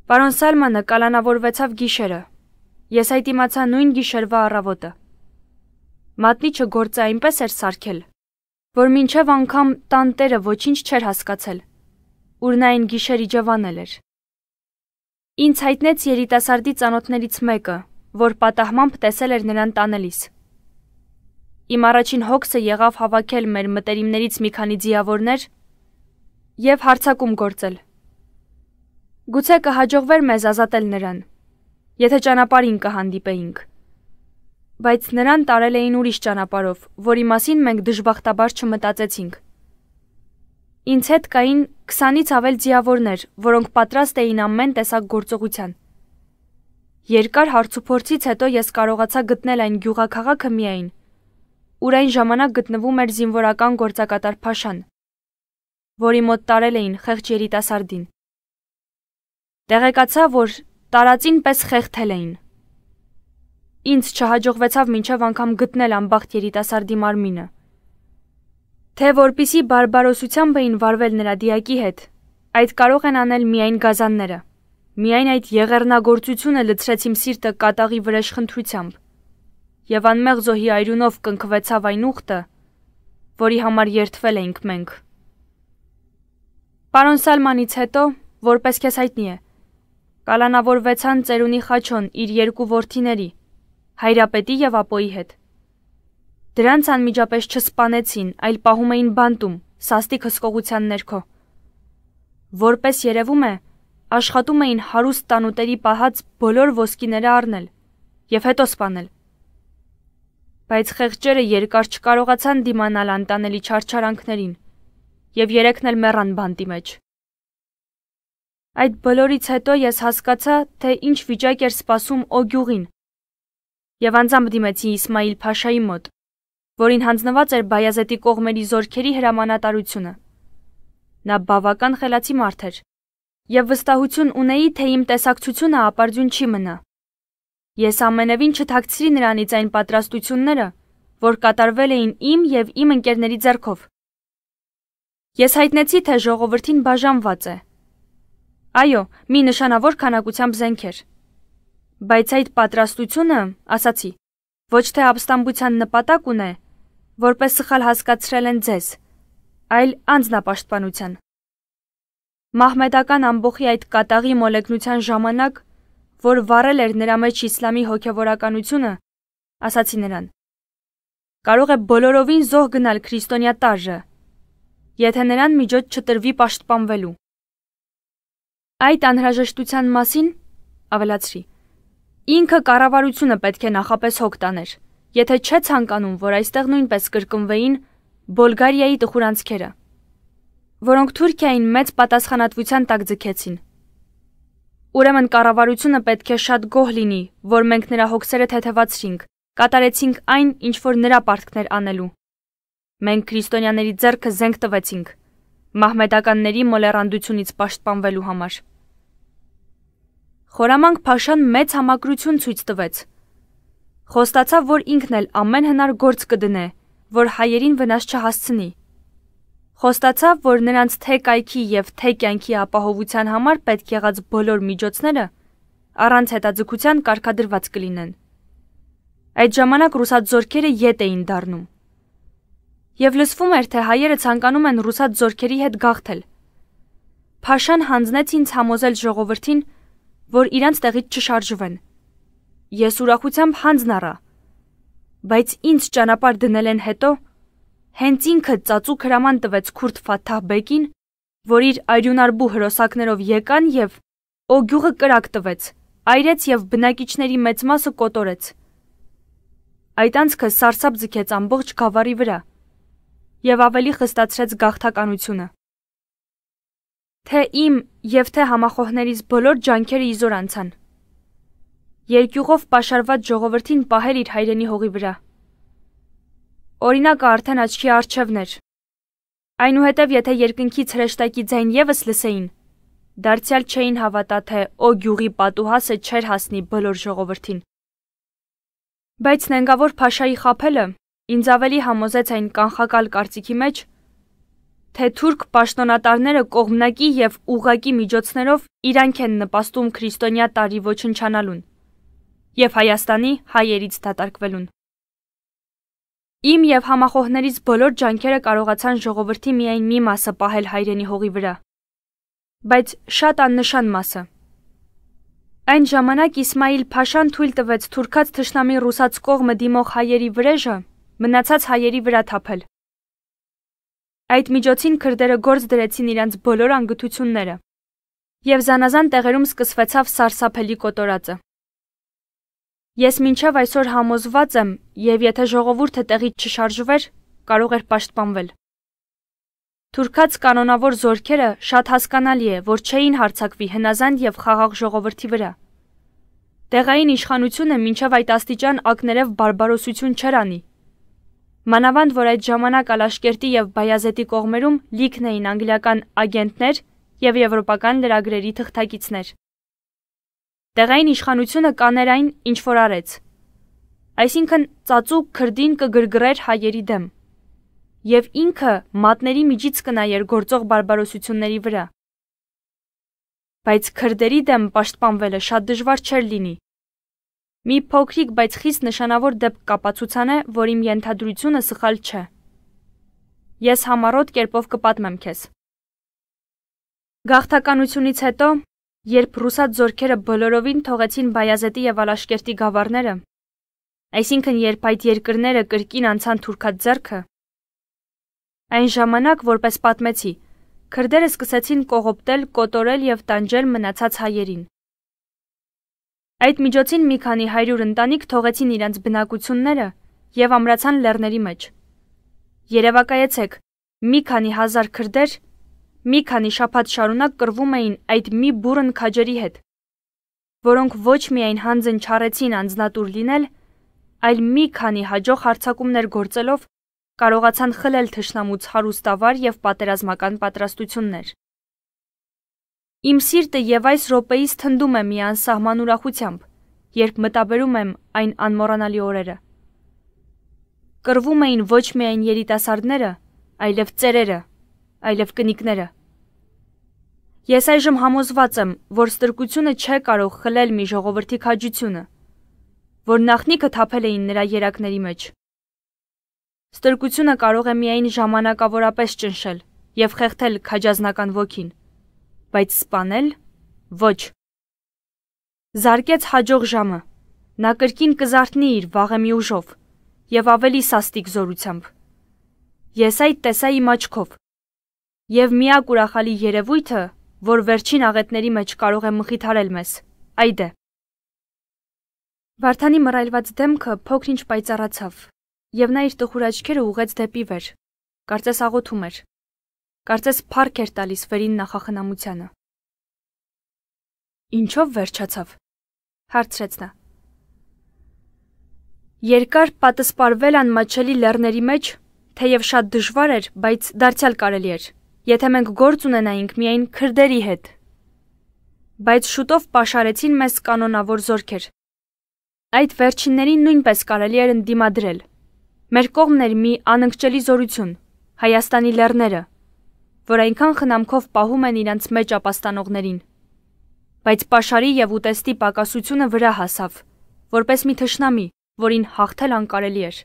Speaker 1: Պարոն Սալմանը կալանավորվեցավ գիշերը։ Ես այդ իմացա նույն գիշերվա առավոտը։ Մատնիչը գործը այնպես էր սարքել, որ մինչև անգամ տան տերը ոչինչ չէր հասկացել։ Ուրնային գիշեր իջևանել էր։ Ինձ հայտնեց երիտասարդի ծանոթներից մեկը, որ պատահմամբ տեսել էր նրան տանելիս։ Իմ առաջին հոգսը եղավ հավաքել մեր մտերիմներից մի քանի ձիավորներ եւ հարցակում գործել։ Գուցե կհաջողվեր մեզ ազատել նրան, եթե ճանապարհին կհանդիպեինք։ կհ Բայց նրան տարել էին ուրիշ ճանապարով, որի մասին մենք դժբախտաբար չմտածեցինք։ Ինձ հետ կային 20-ից ավել ձիավորներ, որոնք պատրաստ էին ամեն տեսակ գործողության։ Երկար հարցուփորձից հետո ես կարողացա գտնել այն գյուղաքաղաքը միայն, ուր այն ժամանակ գտնվում էր զինվորական գործակատար Փաշան, որի մոտ տարել էին խեղճ երիտասարդին։ Տեղեկացա, որ տարածին պես խեղթել էին։ Ինձ չհաջողվեցավ մինչև անգամ գտնել անբախտ երիտասարդի մարմինը։ Թե որpիսի բարբարոսությամբ էին վարվել նրա դիակի հետ, այդ կարող են անել միայն գազանները։ Միայն այդ եղեռնագործությունը լցրեց իմ սիրտը կատաղի վրեժխնդրությամբ։ Եվ անմեղ զոհի այրունով կնքվեցավ այն ուխտը, որի համար երթվել էինք մենք։ Պարոն Սալմանից հետո, որպես քեզ հայտնի է, կալանավորվեցան Ծերունի Խաչոն իր երկու որդիների, հայրապետի եւ ապոյի հետ։ Դրանց անմիջապես չսպանեցին, այլ պահում էին բանտում, սաստիկ հսկողության ներքո։ Որպես երևում է, աշխատում էին հարուստ տանուտերի պահած բոլոր ոսկիները առնել եւ հետո սպանել։ Բայց խեղճերը երկար չկարողացան դիմանալ անտանելի չարչարանքներին եւ երեքն էլ մեռան բանտի մեջ։ Այդ բոլորից հետո ես հասկացա, թե ինչ վիճակ էր սպասում Օգյուղին, եւ անձամբ դիմեցի Իսմայիլ Փաշայի մոտ, որին հանձնված էր Բայազետի կողմերի զորքերի հրամանատարությունը։ Նա բավական խելացի մարդ էր եւ վստահություն ունեի, թե իմ տեսակցությունը ապարդյուն չի մնա։ Ես ամենևին չթաքցրի նրանից այն պատրաստությունները, որ կատարվել էին իմ եւ իմ ընկերների ձեռքով։ Ես հայտնեցի, թե ժողովրդին բաժանված է։ Այո, մի նշանավոր քանակությամբ զենքեր։ Բայց այդ պատրաստությունը, ասացի, ոչ թե ապստամբության նպատակ ունե, որպես սխալ հասկացրել են ձեզ, այլ անձնապաշտպանության։ Մահմեդական ամբողի այդ կատաղի մոլեգնության ժամանակ, որ վառել էր նրա մեջ իսլամի հոգևորականությունը, ասացի նրան. Կարող է բոլորովին զոհ գնալ քրիստոնյա տարժը, եթե նրան միջոց չտրվի պաշտպանվելու։ Այդ անհրաժեշտության մասին ավելացրի Ինքը կառավարությունը պետք է նախապես հոգ տաներ։ Եթե չէ ցանկանում, որ այստեղ նույնպես կրկնվեին Բուլղարիայի տխուրանցքերը, որոնք Թուրքիային մեծ պատասխանատվության տակ ձգեցին։ Ուրեմն կառավարությունը պետք է շատ գոհ լինի, որ մենք նրա հոգսերը թեթևացրինք, կատարեցինք այն, ինչ որ նրա պարտքներ անելու։ Մենք քրիստոնյաների ձեռքը զենք տվեցինք մահմեդականների մոլերանդությունից պաշտպանվելու համար։ Խորամանկ Փաշան մեծ համակրություն ցույց տվեց։ Խոստացավ, որ ինքն էլ ամեն հնար գործ կդնե, որ հայերին վնաս չհասցնի։ Խոստացավ, որ նրանց թե կայքի եւ թե կյանքի ապահովության համար պետք եղած բոլոր միջոցները առանց հետաձգության կարգադրված կլինեն։ Այդ ժամանակ ռուսած զորքերը յետ էին դառնում։ Եվ լսվում էր, թե հայերը ցանկանում են ռուսած զորքերի հետ գաղթել։ Փաշան հանձնեց ինձ համոզել ժողովրդին, որ իրանց տեղից չշարժվեն։ Ես ուրախությամբ հանձն առա։ Բայց ինձ ճանապարհ դնել են հետո հենց ինքը ծածու հրաման տվեց Քուրդ Ֆաթահ Բեկին, որ իր արյունարբու հրոսակներով եկան եւ օգյուղը կրակ տվեց, այրեց եւ բնակիչների մեծ մասը կոտորեց։ Այդ անցքը սարսափ ձգեց ամբողջ գավառի վրա եւ ավելի խստացրեց գաղթականությունը թե իմ եւ թե համախոհներից բոլոր ջանքերը իզոր անցան։ Երկյուղով pašարված ժողովրդին պահել իր հայրենի հողի վրա։ Օրինակը արդեն աչքի առջևն էր։ Այնուհետև եթե երկնքից հրեշտակի ձայն եւս լսեին, դարձյալ չէին հավատա, թե օ գյուղի պատուհասը չէր հասնի բոլոր ժողովրդին։ Բայց նենգավոր Փաշայի խափելը ինձ ավելի համոզեց այն կանխակալ կարծիքի մեջ, թե թուրք պաշտոնատարները կողմնակի եւ ուղակի միջոցներով իրանք են նպաստում քրիստոնյա տարի ոչնչանալուն եւ Հայաստանի հայերից դատարկվելուն։ Իմ եւ համախոհներից բոլոր ջանքերը կարողացան ժողովրդի միայն մի մասը պահել հայրենի հողի վրա։ Բայց շատ աննշան մասը։ Այն ժամանակ Իսմայիլ Փաշան թույլ տվեց թուրքած թշնամի ռուսաց կողմը դիմող հայերի վրեժը մնացած հայերի վրա թափել։ Այդ միջոցին քրդերը գործ դրեցին իրենց բոլոր անգթությունները։ Եվ զանազան տեղերում սկսվեցավ սարսափելի կոտորածը։ Ես մինչև այսօր համոզված եմ, եւ եթե ժողովուրդը տեղից չշարժվեր, կարող էր պաշտպանվել։ Թուրքած կանոնավոր զորքերը շատ հասկանալի է, որ չէին հարցակվի հնազանդ եւ խաղաղ ժողովրդի վրա։ Տեղային իշխանությունը մինչև այդ աստիճան ակներև բարբարոսություն չեր անի, Մանավանդ, որ այդ ժամանակ Ալաշկերտի եւ Բայազետի կողմերում լիքն էին անգլիական ագենտներ եւ եվրոպական լրագրերի թղթակիցներ։ Տեղային իշխանությունը կաներային ինչ որ արեց։ Այսինքն ծածուկ քրդին կգրգռեր հայերի դեմ եւ ինքը մատների միջից կնայեր գործող բարբարոսությունների վրա։ Բայց քրդերի դեմ պաշտպանվելը շատ դժվար չէր լինի, Մի փոքրիկ, բայց խիստ նշանավոր դեպք կապացուցան է, որ իմ ենթադրությունը սխալ չէ։ Ես համառոտ կերպով կպատմեմ քեզ։ Գաղթականությունից հետո, երբ ռուսաց զորքերը բոլորովին թողեցին Բայազետի եւ Ալաշկերտի գավառները, այսինքն երբ այդ երկրները կրկին անցան թուրքաց ձեռքը, այն ժամանակ, որպես պատմեցի, քրդերը սկսեցին կողոպտել, կոտորել եւ տանջել մնացած հայերին։ Այդ միջոցին մի քանի հայրյուր ընտանիք թողեցին իրենց բնակությունները եւ ամրացան լեռների մեջ։ Երևակայեցեք, մի քանի հազար քրդեր մի քանի շաբաթ շարունակ կրվում էին այդ մի բուրըն քաջերի հետ, որոնք ոչ միայն հանձն չարեցին անձնատուր լինել, այլ մի քանի հաջող հարցակումներ գործելով կարողացան խլել թշնամուց հարուստավար եւ պատերազմական պատրաստություններ։ Իմ սիրտը եւ այս րոպեից թնդում է մի անսահման ուրախությամբ, երբ մտաբերում եմ այն անմոռանալի օրերը։ Կրվում էին ոչ միայն երիտասարդները, այլև ծերերը, այլև կնիկները։ Ես այժմ համոզված եմ, որ ստրկությունը չէ կարող խլել մի ժողովրդի քաջությունը, որ նախնիկը թափել էին նրա երակների մեջ։ Ստրկությունը կարող է միայն ժամանակավորապես ճնշել եւ խեղդել քաջազնական ոգին բայց սպանել ոչ։ Զարկեց հաջող ժամը։ Նա կրկին կզարթնի իր վաղեմի ուժով եւ ավելի սաստիկ զորությամբ։ Ես այդ տեսա իմ աչքով։ Եվ միակ ուրախալի երևույթը, որ վերջին աղետների մեջ կարող է մխիթարել մեզ, այդ է։ Վարդանի մռայլված դեմքը փոքրինչ պայծառացավ, եւ նա իր տխուր աչքերը ուղեց դեպի վեր։ Կարծես աղոթում էր։ Կարծես փառք էր տալիս Ֆերին նախախնամությանը։ Ինչով վերջացավ։ հարցրեց նա։ Երկար պատսպարվել անմաչելի լեռների մեջ, թեև շատ դժվար էր, բայց դարձյալ կարելի էր, եթե մենք գործ ունենայինք միայն քրդերի հետ։ Բայց շուտով pašարեցին մեզ կանոնավոր զորքեր։ Այդ վերջիններին նույնպես կարելի էր ընդդիմադրել։ Մեր կողմն էր մի անընկճելի զորություն՝ Հայաստանի լեռները, որ այնքան խնամքով պահում են իրենց մեջ ապաստանողներին։ Բայց պաշարի եւ ուտեստի պակասությունը վրա հասավ, որպես մի թշնամի, որին հաղթել անկարելի էր։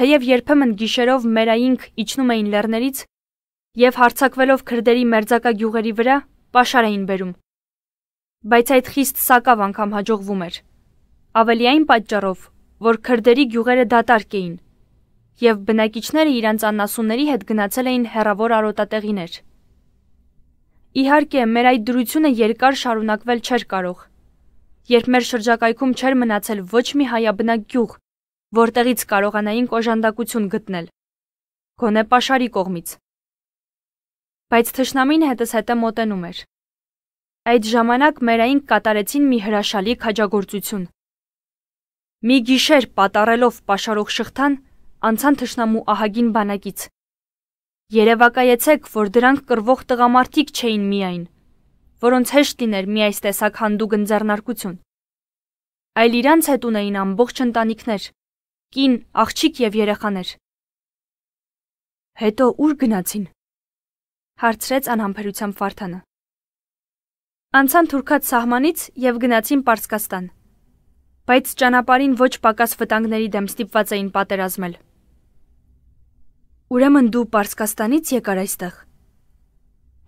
Speaker 1: Թեև երբեմն գիշերով մերայինք իջնում էին լեռներից եւ հարցակվելով քրդերի մերձակա գյուղերի վրա պաշար էին բերում։ Բայց այդ խիստ սակավ անգամ հաջողվում էր։ Ավելի այն պատճառով, որ քրդերի գյուղերը դատարկ էին եւ բնակիչները իրանց անասունների հետ գնացել էին հերավոր արոտատեղիներ։ Իհարկե, մեր այդ դրությունը երկար շարունակվել չէր կարող։ Երբ մեր շրջակայքում չէր մնացել ոչ մի հայաբնակ գյուղ, որտեղից կարողանային կոժանդակություն գտնել։ Գոնե Պաշարի կողմից։ Բայց թշնամին հետս հետը մոտենում էր։ Այդ ժամանակ մերային կատարեցին մի հրաշալի քաջագործություն։ Մի գիշեր պատարելով Պաշարող շղթան անցան թշնամու ահագին բանակից։ Երևակայեցեք, որ դրանք կրվող տղամարդիկ չէին միայն, որոնց հեշտ լիներ մի այս տեսակ հանդուգն ձեռնարկություն, այլ իրանց հետ ունեին ամբողջ ընտանիքներ, կին, աղջիկ եւ երեխաներ։ Հետո ուր գնացին։ Հարցրեց անհամբերությամբ Վարդանը։ Անցան թուրքած սահմանից եւ գնացին Պարսկաստան։ Բայց ճանապարհին ոչ պակաս վտանգների դեմ ստիպված էին պատերազմել։ Ուրեմն դու Պարսկաստանից եկար այստեղ։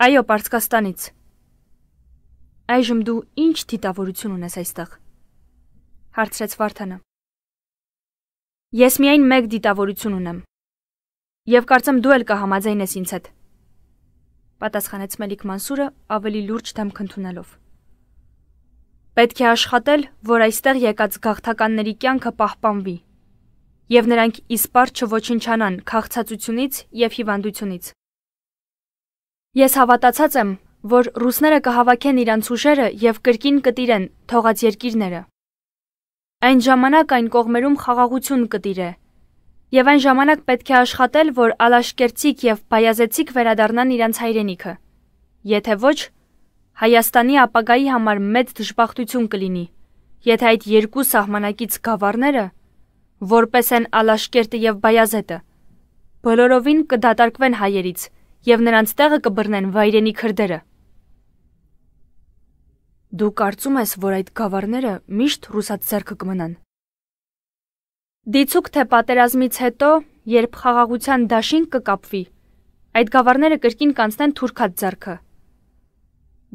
Speaker 1: Այո, Պարսկաստանից։ Այժմ դու ի՞նչ դիտավորություն ունես այստեղ։ Հարցրեց Վարդանը։ Ես միայն մեկ դիտավորություն ունեմ։ Եվ կարծեմ դու էլ կհամաձայնես ինձ հետ։ Պատասխանեց Մելիք Մանսուրը ավելի լուրջ դեմք ընդունելով։ Պետք է աշխատել, որ այստեղ եկած գաղթականների կյանքը պահպանվի եւ նրանք իսպար չոչնչանան քաղցածությունից եւ հիվանդությունից։ Ես հավատացած եմ, որ ռուսները կհավաքեն իրանց ուժերը եւ կրկին կտիրեն թողած երկիրները։ Այն ժամանակ այն կողմերում խաղաղություն կտիրե։ Եվ այն ժամանակ պետք է աշխատել, որ ալաշկերտիկ եւ բայազեցիկ վերադառնան իրանց հայրենիքը։ Եթե ոչ, Հայաստանի ապագայի համար մեծ դժբախտություն կլինի, եթե այդ երկու սահմանակից գավառները որպես են Ալաշկերտը եւ Բայազետը։ Բոլորովին կդատարկվեն հայերից եւ նրանց տեղը կբռնեն վայրենի քրդերը։ Դու կարծում ես, որ այդ գավառները միշտ ռուսաց ձեռքը կմնան։ Դիցուկ թե պատերազմից հետո, երբ խաղաղության դաշին կկապվի, այդ գավառները կրկին կանցնեն թուրքած ձեռքը։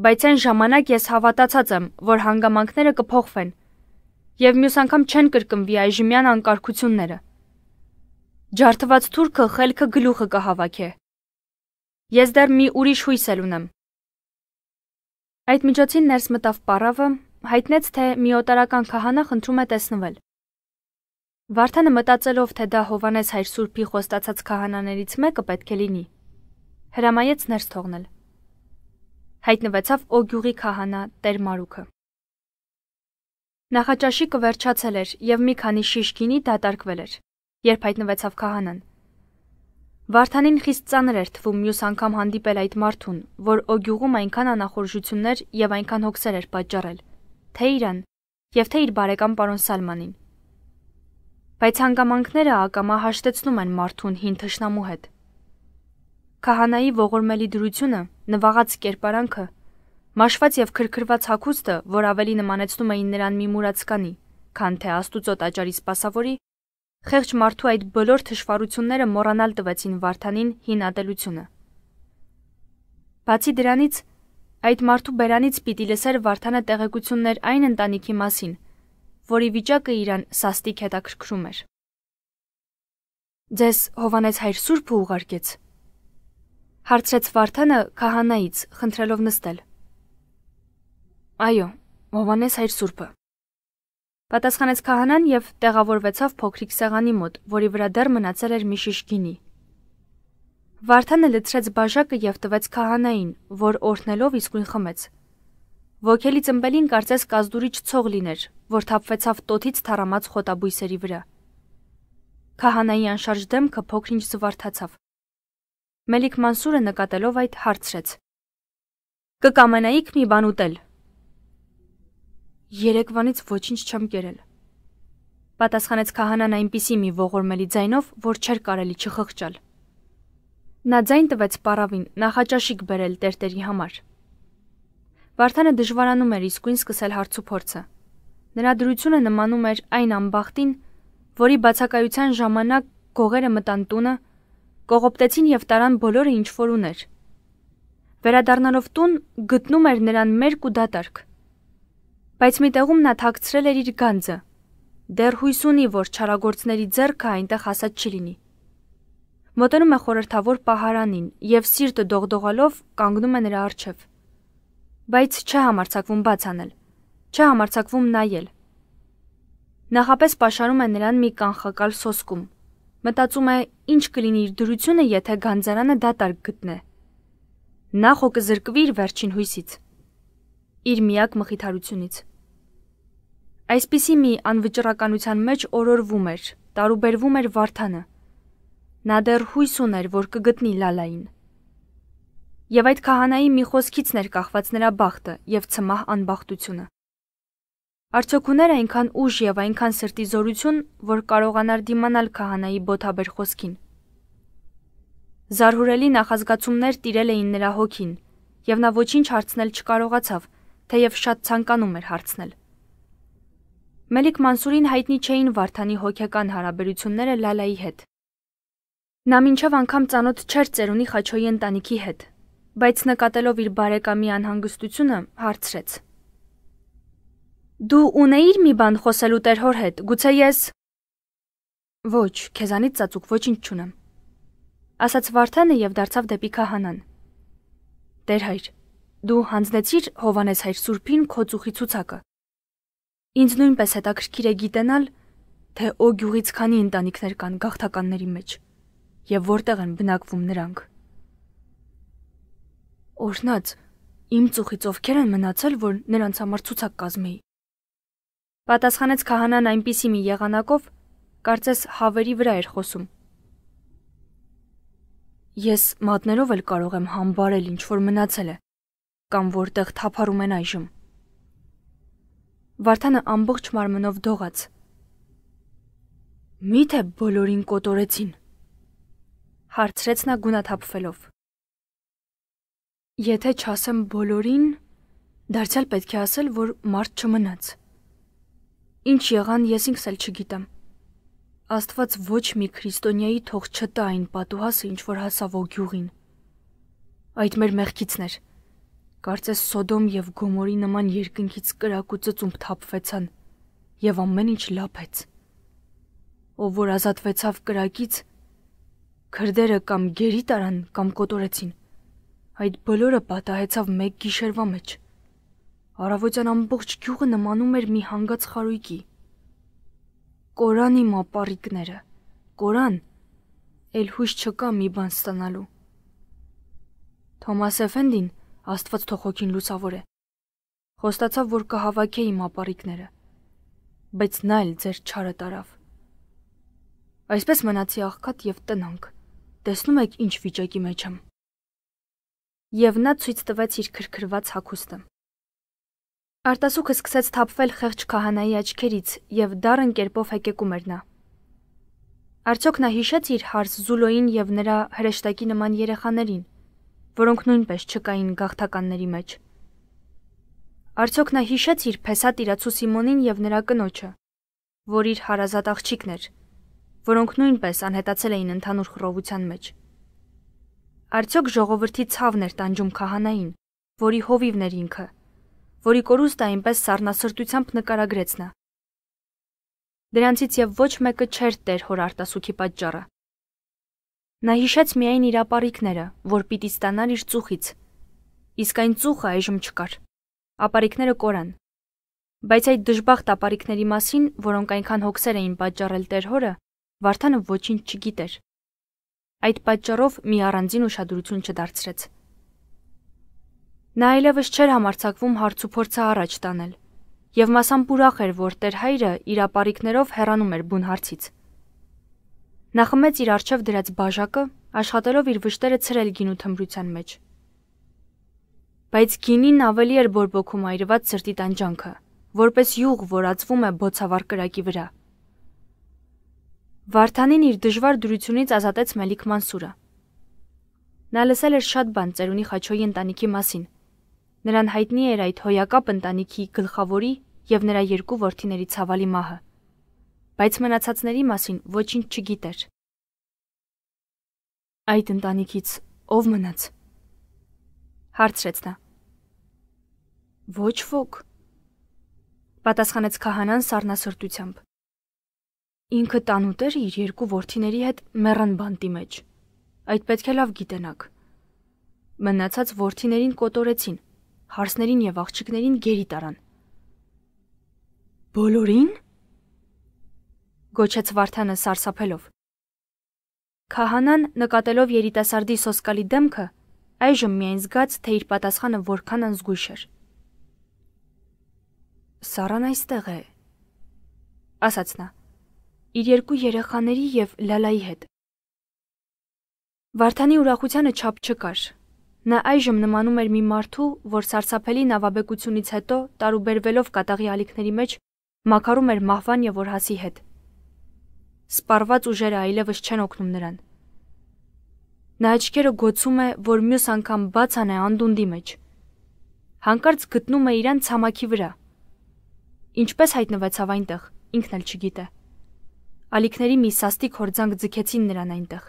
Speaker 1: Բայց այն ժամանակ ես հավատացած եմ, որ հանգամանքները կփոխվեն եւ մյուս անգամ չեն կրկնվի այժմյան անկարգությունները։ Ջարդված թուրքը խելքը գլուխը կհավաքե։ Ես դեռ մի ուրիշ հույս էլ ունեմ։ Այդ միջոցին ներս մտավ Պարավը, հայտնեց, թե մի օտարական քահանա խնդրում է տեսնվել։ Վարդանը մտածելով, թե դա Հովանես հայր Սուրբի խոստացած քահանաներից մեկը պետք է լինի, հրամայեց ներս թողնել։ Հայտնվեցավ Օգյուղի քահանա Տեր Մարուկը։ Նախաճաշիկը վերջացել էր եւ մի քանի շիշ գինի դատարկվել էր, երբ հայտնվեցավ քահանան։ Վարդանին խիստ ծանր էր թվում մյուս անգամ հանդիպել այդ մարդուն, որ օգյուղում այնքան անախորժություններ եւ այնքան հոգսեր էր պատճառել, թե իրան եւ թե իր բարեկամ պարոն Սալմանին։ Բայց հանգամանքները ակամա հաշտեցնում են մարդուն հին թշնամու հետ։ Քահանայի ողորմելի դրությունը, նվաղած կերպարանքը Մաշված եւ քրքրված հագուստը, որ ավելի նմանեցնում էին նրան մի մուրացկանի, քան թե Աստուծո տաճարի սպասավորի, խեղճ մարդու այդ բոլոր թշվառությունները մոռանալ տվեցին Վարդանին հին ատելությունը։ Բացի դրանից, այդ մարդու բերանից պիտի լսեր Վարդանը տեղեկություններ այն ընտանիքի մասին, որի վիճակը իրան սաստիկ հետաքրքրում էր։ Ձեզ Հովանես հայր Սուրբը ուղարկեց։ Հարցրեց Վարդանը քահանայից, խնդրելով նստել։ Այո, Հովանես հայր Սուրբը։ Պատասխանեց քահանան եւ տեղավորվեցավ փոքրիկ սեղանի մոտ, որի վրա դեռ մնացել էր մի շիշ գինի։ Վարդանը լցրեց բաժակը եւ տվեց քահանային, որ օրհնելով իսկույն խմեց։ Ոգելի ծմբելին կարծես կազդուրիչ ցող լիներ, որ թափվեցավ տոթից թարամած խոտաբույսերի վրա։ Քահանայի անշարժ դեմքը փոքրինչ զվարթացավ։ Մելիք Մանսուրը նկատելով այդ հարցրեց. Կկամենայիք մի բան ուտել։ Երեկվանից ոչինչ չեմ կերել։ Պատասխանեց քահանան այնպիսի մի ողորմելի ձայնով, որ չէր կարելի չխղճալ։ Նա ձայն տվեց Պարավին նախաճաշիկ բերել Տերտերի համար։ Վարդանը դժվարանում էր իսկույն սկսել հարցուփորձը։ Նրա դրությունը նմանում էր այն ամբախտին, որի բացակայության ժամանակ գողերը մտան տունը, կողոպտեցին եւ տարան բոլորը ինչ որ ուներ։ Վերադառնալով տուն, գտնում էր նրան մերկ ու դատարկ Բայց մի տեղում նա թաքցրել էր իր գանձը։ Դեռ հույս ունի, որ չարագործների ձեռքը այնտեղ հասած չլինի։ Մոտենում է խորհրդավոր պահարանին եւ սիրտը դողդողալով կանգնում է նրա առջև։ Բայց չհամարցակվում բաց անել, չհամարցակվում նայել։ Նախապես պաշարում է նրան մի կանխակալ սոսկում։ Մտածում է, ինչ կլինի իր դրությունը, եթե գանձարանը դատարկ գտնե։ Նախ ու կզրկվի իր վերջին հույսից իր միակ մխիթարությունից։ Այսպիսի մի անվճռականության մեջ օրորվում էր, տարուբերվում էր Վարդանը։ Նա դեռ հույս ուներ, որ կգտնի Լալային։ Եվ այդ քահանայի մի խոսքից ներկախված նրա բախտը եւ ցմահ անբախտությունը։ Արդյոք ուներ այնքան ուժ եւ այնքան սրտի զորություն, որ կարողանար դիմանալ քահանայի բոթաբեր խոսքին։ Զարհուրելի նախազգացումներ տիրել էին նրա հոգին, եւ նա ոչինչ հարցնել չկարողացավ, թեև շատ ցանկանում էր հարցնել։ Մելիք Մանսուրին հայտնի չէին Վարդանի հոգեկան հարաբերությունները Լալայի հետ։ Նա մինչև անգամ ծանոթ չէր Ծերունի Խաչոյի ընտանիքի հետ, բայց նկատելով իր բարեկամի անհանգստությունը, հարցրեց. Դու ունեիր մի բան խոսելու Տերհոր հետ, գուցե ես Ոչ, քեզանից ծածուկ ոչինչ չունեմ։ Ասաց Վարդանը եւ դարձավ դեպի քահանան։ Տեր հայր, Դու հանձնեցիր Հովանես հայր Սուրբին քո ծուխի ցուցակը։ Ինձ նույնպես հետաքրքիր է գիտենալ, թե օ գյուղից քանի ընտանիքներ կան գաղթականների մեջ եւ որտեղ են բնակվում նրանք։ Օրհնած իմ ծուխից ովքեր են մնացել, որ նրանց համար ցուցակ կազմեի։ Պատասխանեց քահանան այնպիսի մի եղանակով, կարծես հավերի վրա էր խոսում։ Ես մատներով էլ կարող եմ համբարել ինչ որ մնացել է կամ որտեղ թափարում են այժմ։ Վարդանը ամբողջ մարմնով դողաց։ Միթե բոլորին կոտորեցին։ Հարցրեց նա գունաթափվելով։ Եթե չասեմ բոլորին, դարձյալ պետք է ասել, որ մարդ չմնաց։ Ինչ եղան, ես ինքս էլ չգիտեմ։ Աստված ոչ մի քրիստոնյայի թող չտա այն պատուհասը, ինչ որ հասավ օգյուղին։ Այդ մեր մեղքիցն էր։ Կարծես Սոդոմ եւ Գոմորի նման երկնքից կրակուցում թափվեցան եւ ամեն ինչ լափեց։ Ով որ ազատվեցավ կրակից, քրդերը կամ գերի տարան կամ կոտորեցին։ Այդ բոլորը պատահեցավ մեկ գիշերվա մեջ։ Արավոտյան ամբողջ գյուղը նմանում էր մի հանգած խարույկի։ Կորանի մապարիկները, Կորան, ել հույս չկա մի բան ստանալու։ Թոմաս Էֆենդին Աստված թող հոգին լուսավոր է։ Խոստացավ, որ կհավաքեի իմ ապարիկները, բայց նա էլ ձեր չարը տարավ։ Այսպես մնացի աղքատ եւ տնանք։ Տեսնում եք ինչ վիճակի մեջ եմ։ Եվ նա ցույց տվեց իր քրքրված հագուստը։ Արտասուքը սկսեց թափվել խեղճ քահանայի աչքերից եւ դառն կերպով հեկեկում էր նա։ Արդյոք նա հիշեց իր հարս Զուլոին եւ նրա հրեշտակի նման երեխաներին, որոնք նույնպես չկային գաղթականների մեջ։ Արդյոք նա հիշեց իր փեսատ իրացու Սիմոնին եւ նրա կնոջը, որ իր հարազատ աղջիկն էր, որոնք նույնպես անհետացել էին ընդհանուր խռովության մեջ։ Արդյոք ժողովրդի ցավն էր տանջում քահանային, որի հովիվն էր ինքը, որի կորուստը այնպես սառնասրտությամբ նկարագրեց նա։ Դրանցից եւ ոչ մեկը չէր Տեր հոր արտասուքի պատճառը։ Նա հիշեց միայն իր ապարիկները, որ պիտի ստանար իր ծուխից։ Իսկ այն ծուխը այժմ չկար։ Ապարիկները կորան։ Բայց այդ դժբախտ ապարիկների մասին, որոնք այնքան հոգսեր էին պատճառել Տեր հորը, Վարդանը ոչինչ չգիտեր։ Այդ պատճառով մի առանձին ուշադրություն չդարձրեց։ Նա այլևս չէր համարցակվում հարցուփորձը առաջ տանել, եւ մասամբ ուրախ էր, որ Տեր հայրը իր ապարիկներով հեռանում էր բուն հարցից։ Նա խմեց իր արջև դրած բաժակը, աշխատելով իր վշտերը ցրել գինու թմբրության մեջ։ Բայց գինին ավելի էր բորբոքում այրված սրտի տանջանքը, որպես յուղ որացվում է բոցավար կրակի վրա։ Վարդանին իր դժվար դրությունից ազատեց Մելիք Մանսուրը։ Նա լսել էր շատ բան Ծերունի Խաչոյի ընտանիքի մասին։ Նրան հայտնի էր այդ հոյակապ ընտանիքի գլխավորի եւ նրա երկու որդիների ցավալի մահը բայց մնացածների մասին ոչինչ չգիտեր։ Այդ ընտանիքից ով մնաց։ Հարցրեց նա։ Ոչ ոք։ Պատասխանեց քահանան սառնասրտությամբ։ Ինքը տանուտ էր իր երկու որդիների հետ մեռան բանտի մեջ։ Այդ պետք է լավ գիտենաք։ Մնացած որդիներին կոտորեցին, հարսներին եւ աղջիկներին գերի տարան։ Բոլորին գոչեց Վարդանը սարսափելով։ Քահանան, նկատելով երիտասարդի սոսկալի դեմքը, այժմ միայն զգաց, թե իր պատասխանը որքան անզգույշ էր։ Սարան այստեղ է, ասաց նա։ Իր երկու երեխաների եւ Լալայի հետ։ Վարդանի ուրախությունը չափ չկար։ Նա այժմ նմանում էր մի մարդու, որ սարսափելի նավաբեկությունից հետո, տարուբերվելով կատաղի ալիքների մեջ, մակարում էր մահվան եւ օրհասի հետ։ Սպառված ուժերը այլևս չեն օգնում նրան։ Նա աչքերը գոցում է, որ մյուս անգամ բաց անե անդունդի մեջ։ Հանկարծ գտնում է իրան ցամաքի վրա։ Ինչպես հայտնվեցավ այնտեղ, ինքն էլ չգիտե։ Ալիքների մի սաստիկ հորձանք ձգեցին նրան այնտեղ։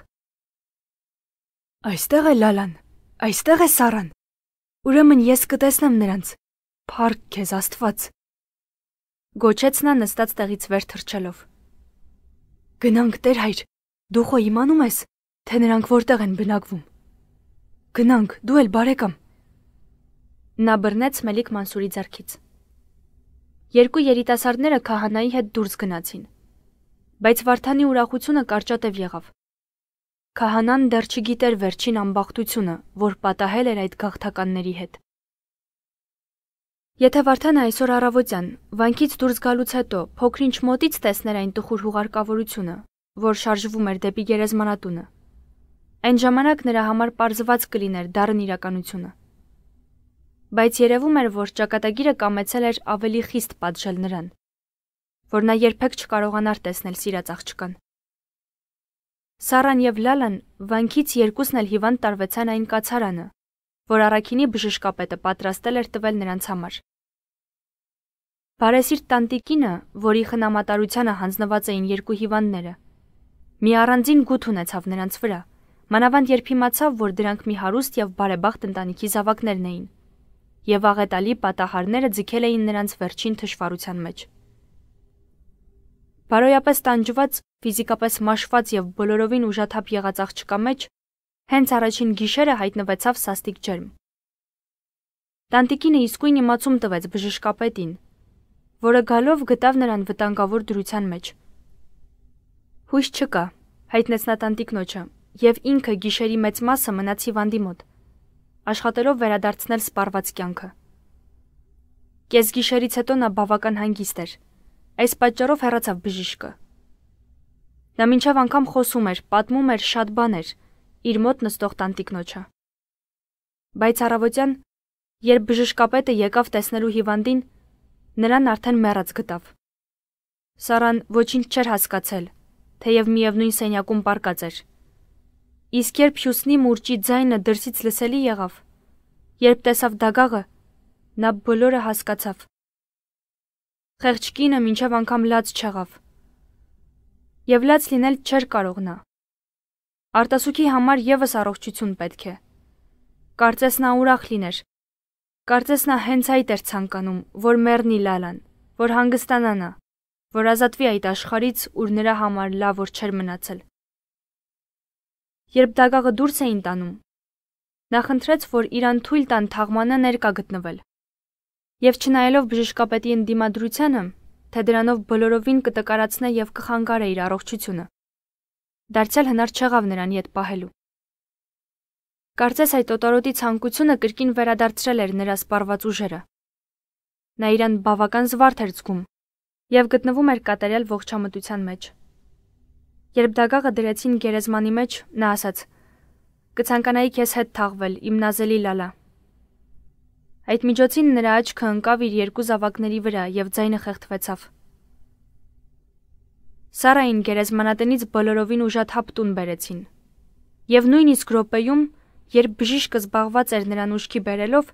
Speaker 1: Այստեղ է Լալան, այստեղ է Սարան։ Ուրեմն ես կտեսնեմ նրանց։ Փառք քեզ Աստված։ Գոչեց նա նստած տեղից վեր թռչելով։ Գնանք Տեր հայր։ Դու խո իմանում ես, թե նրանք որտեղ են բնակվում։ Գնանք, դու էլ բարեկամ։ Նա բռնեց Մելիք Մանսուրի ձեռքից։ Երկու երիտասարդները քահանայի հետ դուրս գնացին։ Բայց Վարդանի ուրախությունը կարճատև եղավ։ Քահանան դեռ չգիտեր վերջին ամբախտությունը, որ պատահել էր այդ գաղթականների հետ։ Եթե Վարդանը այսօր առավոտյան վանքից դուրս գալուց հետո փոքրինչ մոտից տեսներ այն տխուր հուղարկավորությունը, որ շարժվում էր դեպի գերեզմանատունը, այն ժամանակ նրա համար պարզված կլիներ դառն իրականությունը։ Բայց երևում էր, որ ճակատագիրը կամեցել էր ավելի խիստ պատժել նրան, որ նա երբեք չկարողանար տեսնել սիրած աղջկան։ Սարան եւ Լալան վանքից երկուսն էլ հիվանդ տարվեցան այն կացարանը, որ Արաքինի բժշկապետը պատրաստել էր տվել նրանց համար։ Բարեսիրտ տանտիկինը, որի խնամատարությանը հանձնված էին երկու հիվանդները, մի առանձին գութ ունեցավ նրանց վրա, մանավանդ երբ իմացավ, որ դրանք մի հարուստ եւ բարեբախտ ընտանիքի զավակներն էին, եւ աղետալի պատահարները ձգել էին նրանց վերջին թշվառության մեջ։ Բարոյապես տանջված, ֆիզիկապես մաշված եւ բոլորովին ուժաթափ եղած աղջկա մեջ Հենց առաջին գիշերը հայտնվեցավ սաստիկ ջերմ։ Տանտիկինը իսկույն իմացում տվեց բժշկապետին, որը գալով գտավ նրան վտանգավոր դրության մեջ։ Հույս չկա, հայտնեց նա տանտիկնոջը, եւ ինքը գիշերի մեծ մասը մնաց հիվանդի մոտ, աշխատելով վերադարձնել սպառված կյանքը։ Կեսգիշերից հետո նա բավական հանգիստ էր։ Այս պատճառով հեռացավ բժիշկը։ Նա մինչև անգամ խոսում էր, պատմում էր շատ բաներ, իր մոտ նստող տանտիկնոջը։ Բայց առավոտյան, երբ բժշկապետը եկավ տեսնելու հիվանդին, նրան արդեն մեռած գտավ։ Սարան ոչինչ չէր հասկացել, թեև միևնույն սենյակում պարկած էր։ Իսկ երբ Հյուսնի մուրճի ձայնը դրսից լսելի եղավ, երբ տեսավ դագաղը, նա բոլորը հասկացավ։ Խեղճ կինը մինչև անգամ լաց չեղավ։ Եվ լաց լինել չէր կարող նա։ Արտասուքի համար եւս առողջություն պետք է։ Կարծես նա ուրախ լիներ։ Կարծես նա հենց այդ էր ցանկանում, որ մեռնի Լալան, որ հանգստանա նա, որ ազատվի այդ աշխարից, ուր նրա համար լավ որ չէր մնացել։ Երբ դագաղը դուրս էին տանում, նա խնդրեց, որ իրան թույլ տան թաղմանը ներկա գտնվել։ Եվ չնայելով բժշկապետի ընդդիմադրությանը, թե դրանով բոլորովին կտկարացնե եւ կխանգարե իր առողջությունը, դարձյալ հնար չեղավ նրան ետ պահելու։ Կարծես այդ օտարոտի ցանկությունը կրկին վերադարձրել էր նրա սպառված ուժերը։ Նա իրան բավական զվարթ էր զգում եւ գտնվում էր կատարյալ ողջամտության մեջ։ Երբ դագաղը դրեցին գերեզմանի մեջ, նա ասաց. «Կցանկանայի քեզ հետ թաղվել, իմ նազելի լալա»։ Այդ միջոցին նրա աչքը ընկավ իր երկու զավակների վրա եւ ձայնը խեղդվեցավ։ Սարային գերեզմանատնից բոլորովին ուժաթափ տուն բերեցին։ Եվ նույնիսկ րոպեում, երբ բժիշկը զբաղված էր նրան ուշքի բերելով,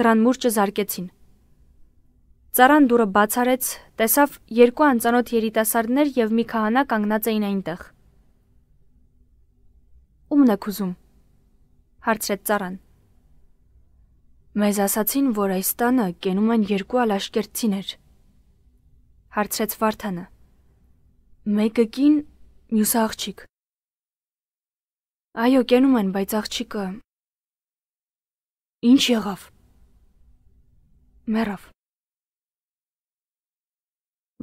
Speaker 1: դրան մուրճը զարկեցին։ Ծառան դուրը բաց արեց, տեսավ երկու անծանոթ երիտասարդներ եւ մի քահանա կանգնած էին այնտեղ։ Ումն եք ուզում։ հարցրեց ծառան։ Մեզ ասացին, որ այս տանը կենում են երկու ալաշկերտցիներ։ հարցրեց Վարդանը։ Մեկը կին, մյուսը աղջիկ։ Այո, կենում են, բայց աղջիկը Ինչ եղավ։ Մեռավ։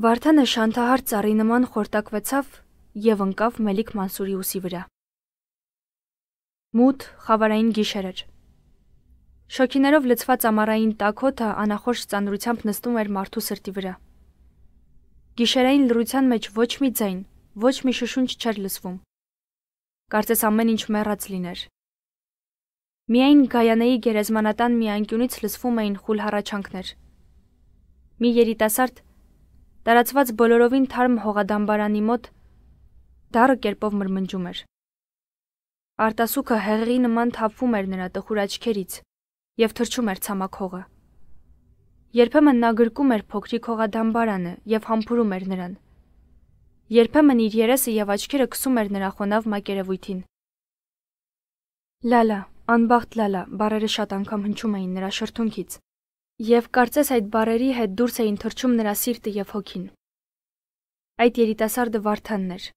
Speaker 1: Վարդանը շանթահար ծառի նման խորտակվեցավ եւ ընկավ Մելիք Մանսուրի ուսի վրա։ Մութ խավարային գիշեր էր։ Շոկիներով լցված ամառային տաքոթը անախորժ ծանրությամբ նստում էր մարդու սրտի վրա։ Գիշերային լռության մեջ ոչ մի ձայն, ոչ մի շշունջ չէր լսվում։ Կարծես ամեն ինչ մեռած լիներ։ Միայն Գայանեի գերեզմանատան մի անկյունից լսվում էին խուլ հառաչանքներ։ Մի երիտասարդ տարածված բոլորովին թարմ հողադամբարանի մոտ դառը կերպով մրմնջում էր։ Արտասուքը հեղեղի նման թափվում էր նրա տխուր աչքերից եւ թրջում էր ցամաքողը։ Երբեմն նա գրկում էր փոքրիկ հողադամբարանը եւ համբուրում էր նրան։ Երբեմն իր երեսը եւ աչքերը քսում էր նրա խոնավ մակերևույթին։ Լալա, անբախտ լալա, բարերը շատ անգամ հնչում էին նրա շրթունքից։ Եվ կարծես այդ բարերի հետ դուրս էին թռչում նրա սիրտը եւ հոգին։ Այդ երիտասարդը Վարդանն էր։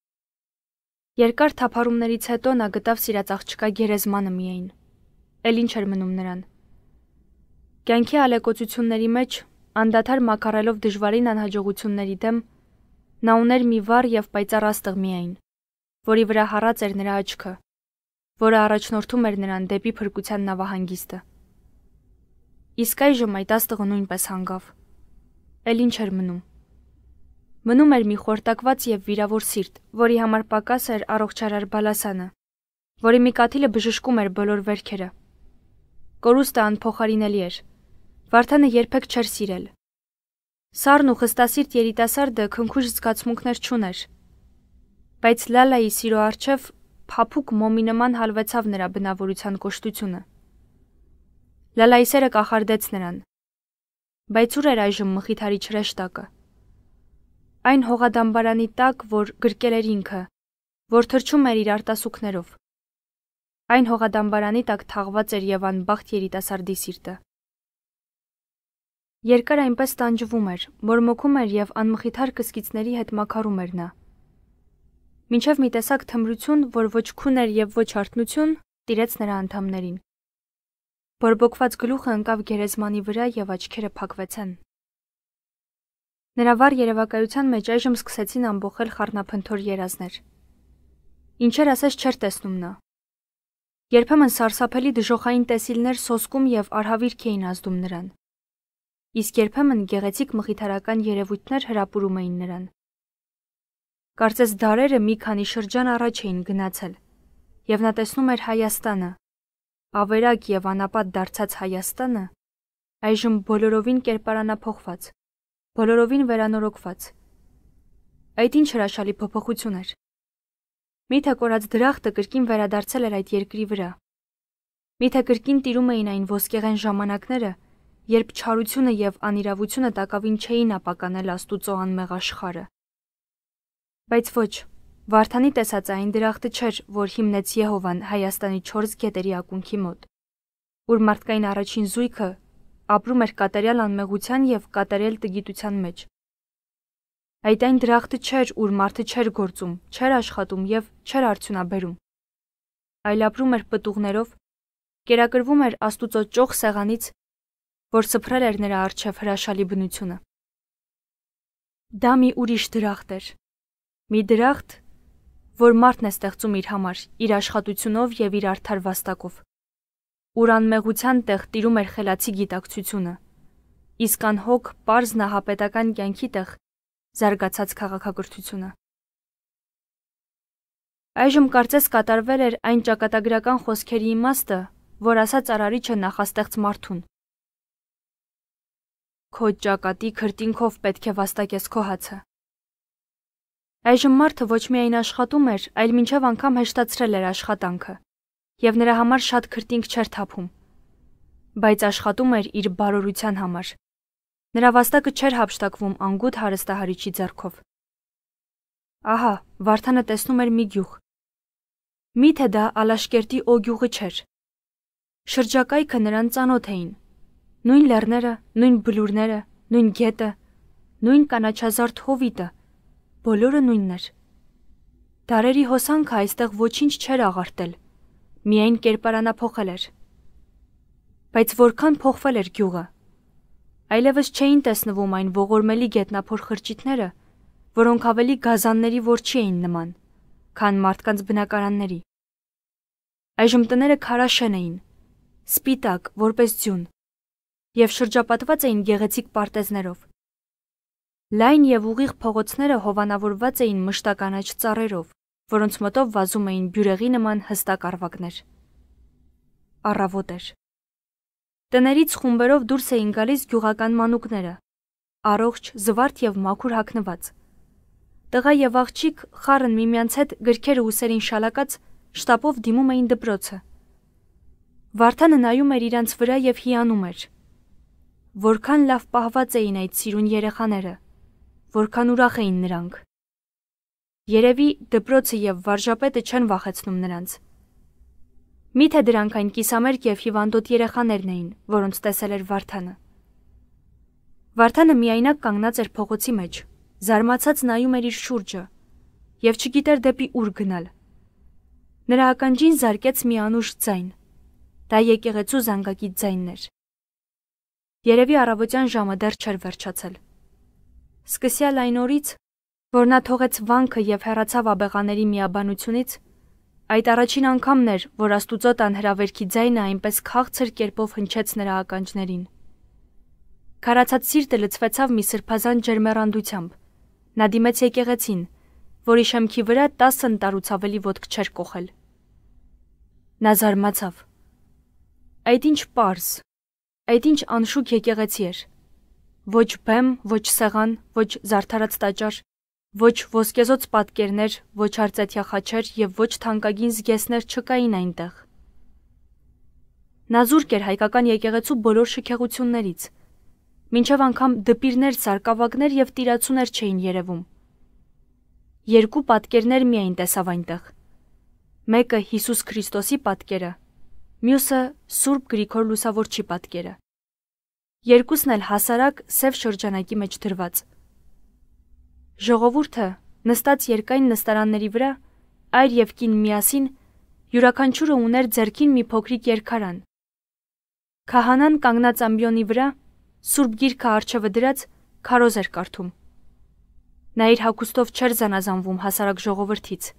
Speaker 1: Երկար թափառումներից հետո նա գտավ սիրած աղջկա գերեզմանը միայն։ Էլ ինչ էր մնում նրան։ Կյանքի ալեկոծությունների մեջ անդադար մակարելով դժվարին անհաջողությունների դեմ նա ուներ մի վառ եւ պայծառաստղ միայն, որի վրա հառած էր նրա աչքը, որը առաջնորդում էր նրան դեպի փրկության նավահանգիստը։ Իսկ այժմ այդ աստղը նույնպես հանգավ։ Էլ ինչ էր մնում։ Մնում էր մի խորտակված եւ վիրավոր սիրտ, որի համար պակաս էր առողջարար բալասանը, որի մի կաթիլը բժշկում էր բոլոր վերքերը։ Կորուստը անփոխարինելի էր։ Վարդանը երբեք չէր սիրել։ Սառն ու խստասիրտ երիտասարդը քնքուշ զգացմունքներ չուներ։ Բայց Լալայի սիրո արչև փափուկ մոմի նման հալվեցավ նրա բնավորության կոշտությունը։ Լալայի սերը կախարդեց նրան։ Բայց ուր էր այժմ մխիթարի չրեշտակը։ Այն հողադամբարանի տակ, որ գրկել էր ինքը, որ թրջում էր իր արտասուքներով։ Այն հողադամբարանի տակ թաղված էր եւ անբախտ երիտասարդի սիրտը։ Երկար այնպես տանջվում էր, մորմոքում էր եւ անմխիթար կսկիցների հետ մակարում էր նա։ Մինչև մի տեսակ թմրություն, որ ոչ քուն էր եւ ոչ արթնություն, տիրեց նրա անդամներին։ Բորբոքված գլուխը ընկավ գերեզմանի վրա եւ աչքերը փակվեցան։ Նրա վառ երևակայության մեջ այժմ սկսեցին ամբողել խառնափնթոր երազներ։ Ինչեր ասես չեր տեսնում նա։ Երբեմն սարսափելի դժոխային տեսիլներ սոսկում եւ արհավիրք էին ազդում նրան իսկ երբեմն գեղեցիկ մխիթարական երևույթներ հրապուրում էին նրան։ Կարծես դարերը մի քանի շրջան առաջ էին գնացել, եւ նա տեսնում էր Հայաստանը, ավերակ եւ անապատ դարձած Հայաստանը այժմ բոլորովին կերպարանափոխված, բոլորովին վերանորոգված։ Այդ ինչ հրաշալի փոփոխություն էր։ Միթե կորած դրախտը կրկին վերադարձել էր այդ երկրի վրա։ Միթե կրկին տիրում էին այն ոսկեղեն ժամանակները, երբ չարությունը եւ անիրավությունը տակավին չէին ապականել Աստուծո անմեղ աշխարը։ Բայց ոչ, Վարդանի տեսած այն դրախտը չէր, որ հիմնեց Եհովան Հայաստանի 4 գետերի ակունքի մոտ, որ մարդկային առաջին զույգը ապրում էր կատարյալ անմեղության եւ կատարյալ տգիտության մեջ։ Այդ այն դրախտը չէր, ուր մարդը չէր գործում, չէր աշխատում եւ չէր արդյունաբերում։ Այլ ապրում էր պտուղներով, կերակրվում էր Աստուծո ճոխ սեղանից որ սփռել էր նրա արչև հրաշալի բնությունը։ Դա մի ուրիշ դրախտ էր։ Մի դրախտ, որ մարդն է ստեղծում իր համար, իր աշխատությունով եւ իր արդար վաստակով։ Ուր անմեղության տեղ տիրում էր խելացի գիտակցությունը։ Իսկ անհոգ, པարզ նահապետական կյանքի տեղ զարգացած քաղաքակրթությունը։ Այժմ կարծես կատարվել էր այն ճակատագրական խոսքերի իմաստը, որ ասաց արարիչը նախաստեղծ մարդուն։ Քո ճակատի քրտինքով պետք է վաստակես քո հացը։ Այժմ մարդը ոչ միայն աշխատում էր, այլ մինչև անգամ հեշտացրել էր աշխատանքը, եւ նրա համար շատ քրտինք չէր թափում։ Բայց աշխատում էր իր բարորության համար։ Նրա վաստակը չէր հապշտակվում անգութ հարստահարիչի ձեռքով։ Ահա, Վարդանը տեսնում էր մի գյուղ։ Միթե դա Ալաշկերտի օ գյուղը չէր։ Շրջակայքը նրան ծանոթ էին, նույն լեռները, նույն բլուրները, նույն գետը, նույն կանաչազարդ հովիտը, բոլորը նույնն էր։ Դարերի հոսանքը այստեղ ոչինչ չէր աղարտել, միայն կերպարանափոխել էր։ Բայց որքան փոխվել էր գյուղը։ Այլևս չէին տեսնվում այն ողորմելի գետնափոր խրճիթները, որոնք ավելի գազանների որջի էին նման, քան մարդկանց բնակարանների։ Այժմ տները քարաշեն էին, սպիտակ, որպես ձյուն, եւ շրջապատված էին գեղեցիկ պարտեզներով։ Լայն եւ ուղիղ փողոցները հովանավորված էին մշտականաչ ծառերով, որոնց մոտով վազում էին բյուրեղի նման հստակ արվակներ։ Առավոտ էր։ Տներից խումբերով դուրս էին գալիս գյուղական մանուկները, առողջ, զվարթ եւ մաքուր հագնված։ Տղա եւ աղջիկ խառն միմյանց հետ գրքերը ուսերին շալակած շտապով դիմում էին դպրոցը։ Վարդանը նայում էր իրանց վրա եւ հիանում էր։ Որքան լավ պահված էին այդ սիրուն երեխաները, որքան ուրախ էին նրանք։ Երևի դպրոցը եւ վարժապետը չեն վախեցնում նրանց։ Միթե դրանք այն կիսամերկ եւ հիվանդոտ երեխաներն էին, որոնց տեսել էր Վարդանը։ Վարդանը միայնակ կանգնած էր փողոցի մեջ, զարմացած նայում էր իր շուրջը եւ չգիտեր դեպի ուր գնալ։ Նրա ականջին զարկեց մի անուշ ձայն։ Դա եկեղեցու զանգակի ձայնն էր։ Երևի առավոտյան ժամը դեռ չէր վերջացել։ Սկսյալ այն օրից, որ նա թողեց վանքը եւ հեռացավ աբեղաների միաբանությունից, այդ առաջին անգամն էր, որ Աստուծո տան հրավերքի ձայնը այնպես քաղցր կերպով հնչեց նրա ականջներին։ Քարացած սիրտը լցվեցավ մի սրբազան ջերմեռանդությամբ։ Նա դիմեց եկեղեցին, որի շեմքի վրա 10 ընտարուց ավելի ոտք չէր կողել։ Նա զարմացավ։ Այդ ինչ པարս Այդ ինչ անշուք եկեղեցի էր։ Ոչ բեմ, ոչ սեղան, ոչ զարդարած տաճար, ոչ ոսկեզոց պատկերներ, ոչ արծաթյա խաչեր եւ ոչ թանկագին զգեսներ չկային այնտեղ։ Նա զուրկ էր հայկական եկեղեցու բոլոր շքեղություններից։ Մինչև անգամ դպիրներ, սարկավակներ եւ տիրացուներ չէին երևում։ Երկու պատկերներ միայն տեսավ այնտեղ։ Մեկը Հիսուս Քրիստոսի պատկերը, մյուսը Սուրբ Գրիգոր Լուսավորչի պատկերը երկուսն էլ հասարակ սև շրջանակի մեջ դրված։ Ժողովուրդը նստած երկայն նստարանների վրա այր եւ կին միասին յուրաքանչյուրը ուներ ձերքին մի փոքրիկ երկարան։ Քահանան կանգնած ամբիոնի վրա Սուրբ Գիրքը արչևը դրած քարոզ էր կարդում։ Նա իր հագուստով չեր զանազանվում հասարակ ժողովրդից։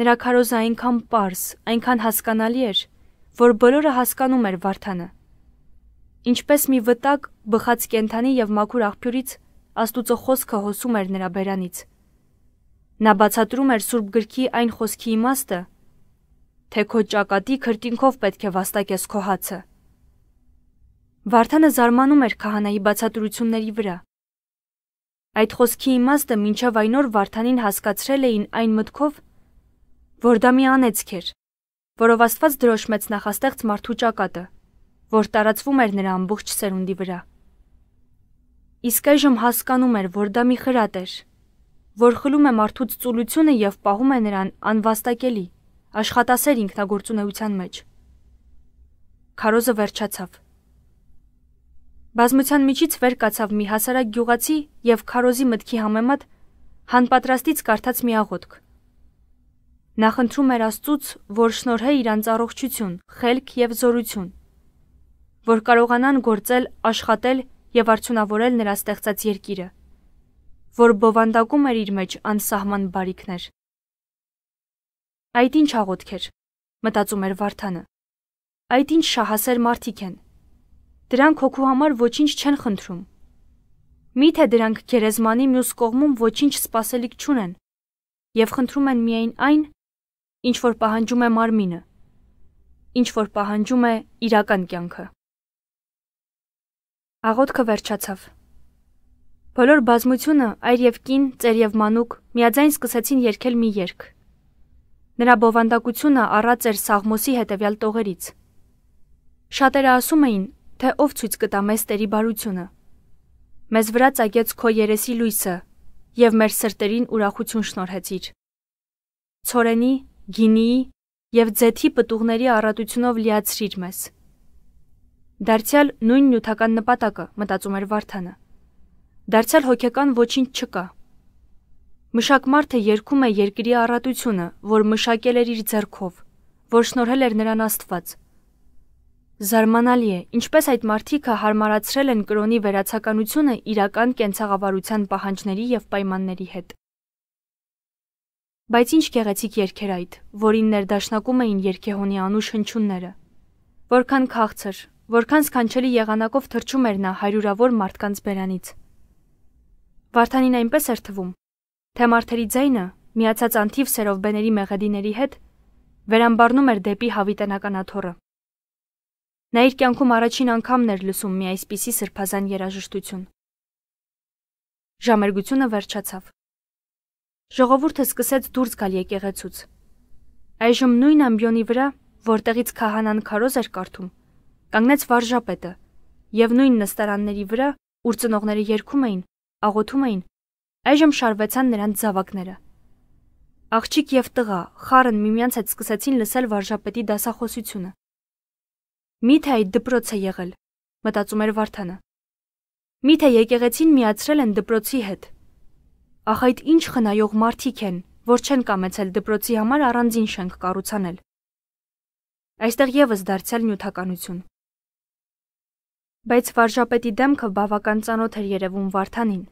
Speaker 1: Նրա քարոզը այնքան པարս, այնքան հասկանալի էր, որ բոլորը հասկանում էր Վարդանը։ Ինչպես մի վտակ բխած կենթանի եւ մաքուր աղբյուրից Աստուծո խոսքը հոսում էր նրա բերանից։ Նա բացատրում էր Սուրբ գրքի այն խոսքի իմաստը, թե քո ճակատի քրտինքով պետք է վաստակես քո հացը։ Վարդանը զարմանում էր քահանայի բացատրությունների վրա։ Այդ խոսքի իմաստը մինչև այն օր Վարդանին հասկացրել էին այն մտքով, որ դա մի անեծք էր, որով Աստված դրոշմեց նախաստեղծ մարդու ճակատը որ տարածվում էր նրա ամբողջ սերունդի վրա։ Իսկ այժմ հասկանում էր, որ դա մի խրատ էր, որ խլում է մարդուց ծուլությունը եւ պահում է նրան անվաստակելի աշխատասեր ինքնագործունեության մեջ։ Քարոզը վերջացավ։ Բազմության միջից վեր կացավ մի հասարակ գյուղացի եւ Քարոզի մտքի համեմատ հանպատրաստից կարդաց մի աղոթք։ Նա խնդրում էր Աստծուց, որ շնորհե իրանց առողջություն, խելք եւ զորություն որ կարողանան գործել, աշխատել եւ արդյունավորել նրա ստեղծած երկիրը, որ բովանդակում էր իր մեջ անսահման բարիքներ։ Այդ ինչ աղոթք էր, մտածում էր Վարդանը։ Այդ ինչ շահասեր մարդիկ են։ Դրանք հոգու համար ոչինչ չեն խնդրում։ Միթե դրանք գերեզմանի մյուս կողմում ոչինչ սпасելիք չունեն եւ խնդրում են միայն այն, ինչ որ պահանջում է մարմինը, ինչ որ պահանջում է իրական կյանքը։ Աղոթքը վերջացավ։ Բոլոր բազմությունը, այր եւ կին, ծեր եւ մանուկ, միաձայն սկսեցին երգել մի երգ։ Նրա բովանդակությունը առած էր Սաղմոսի հետեւյալ տողերից։ Շատերը ասում էին, թե ով ցույց կտա մեզ Տերի բարությունը։ Մեզ վրա ծագեց քո երեսի լույսը եւ մեր սրտերին ուրախություն շնորհեցիր։ Ցորենի, գինիի եւ ձեթի պտուղների առատությունով լիացրիր մեզ։ Դարձյալ նույն նյութական նպատակը մտածում էր Վարդանը։ Դարձյալ հոգեկան ոչինչ չկա։ Մշակ մարդը երկում է երկրի առատությունը, որ մշակել էր իր ձեռքով, որ շնորհել էր նրան Աստված։ Զարմանալի է, ինչպես այդ մարդիկը հարմարացրել են կրոնի վերացականությունը իրական կենցաղավարության պահանջների եւ պայմանների հետ։ Բայց ինչ գեղեցիկ երգեր այդ, որին ներդաշնակում էին երկեհոնի անուշ հնչյունները։ Որքան քաղցր, որքան սքանչելի եղանակով թրջում էր նա հարյուրավոր մարդկանց բերանից։ Վարդանին այնպես էր թվում, թե մարդերի ձայնը, միացած անթիվ սերով բեների մեղեդիների հետ, վերամբարնում էր դեպի հավիտենական աթոռը։ Նա իր կյանքում առաջին անգամն էր լսում մի այսպիսի սրբազան երաժշտություն։ Ժամերգությունը վերջացավ։ Ժողովուրդը սկսեց դուրս գալ եկեղեցուց։ Այժմ նույն ամբիոնի վրա, որտեղից քահանան քարոզ էր կարդում, Կանգնեց վարժապետը եւ նույն նստարանների վրա, ուր ծնողները երգում էին, աղոթում էին, այժմ շարվեցան նրանց զավակները։ Աղջիկ եւ տղա խառն միմյանց հետ սկսեցին լսել վարժապետի դասախոսությունը։ Միթե այդ դպրոց է եղել, մտածում էր Վարդանը։ Միթե եկեղեցին միացրել են դպրոցի հետ։ Ախ այդ ինչ խնայող մարդիկ են, որ չեն կամեցել դպրոցի համար առանձին շենք կառուցանել։ Այստեղ եւս դարձյալ նյութականություն։ Բայց վարժապետի դեմքը բավական ծանոթ էր երևում Վարդանին։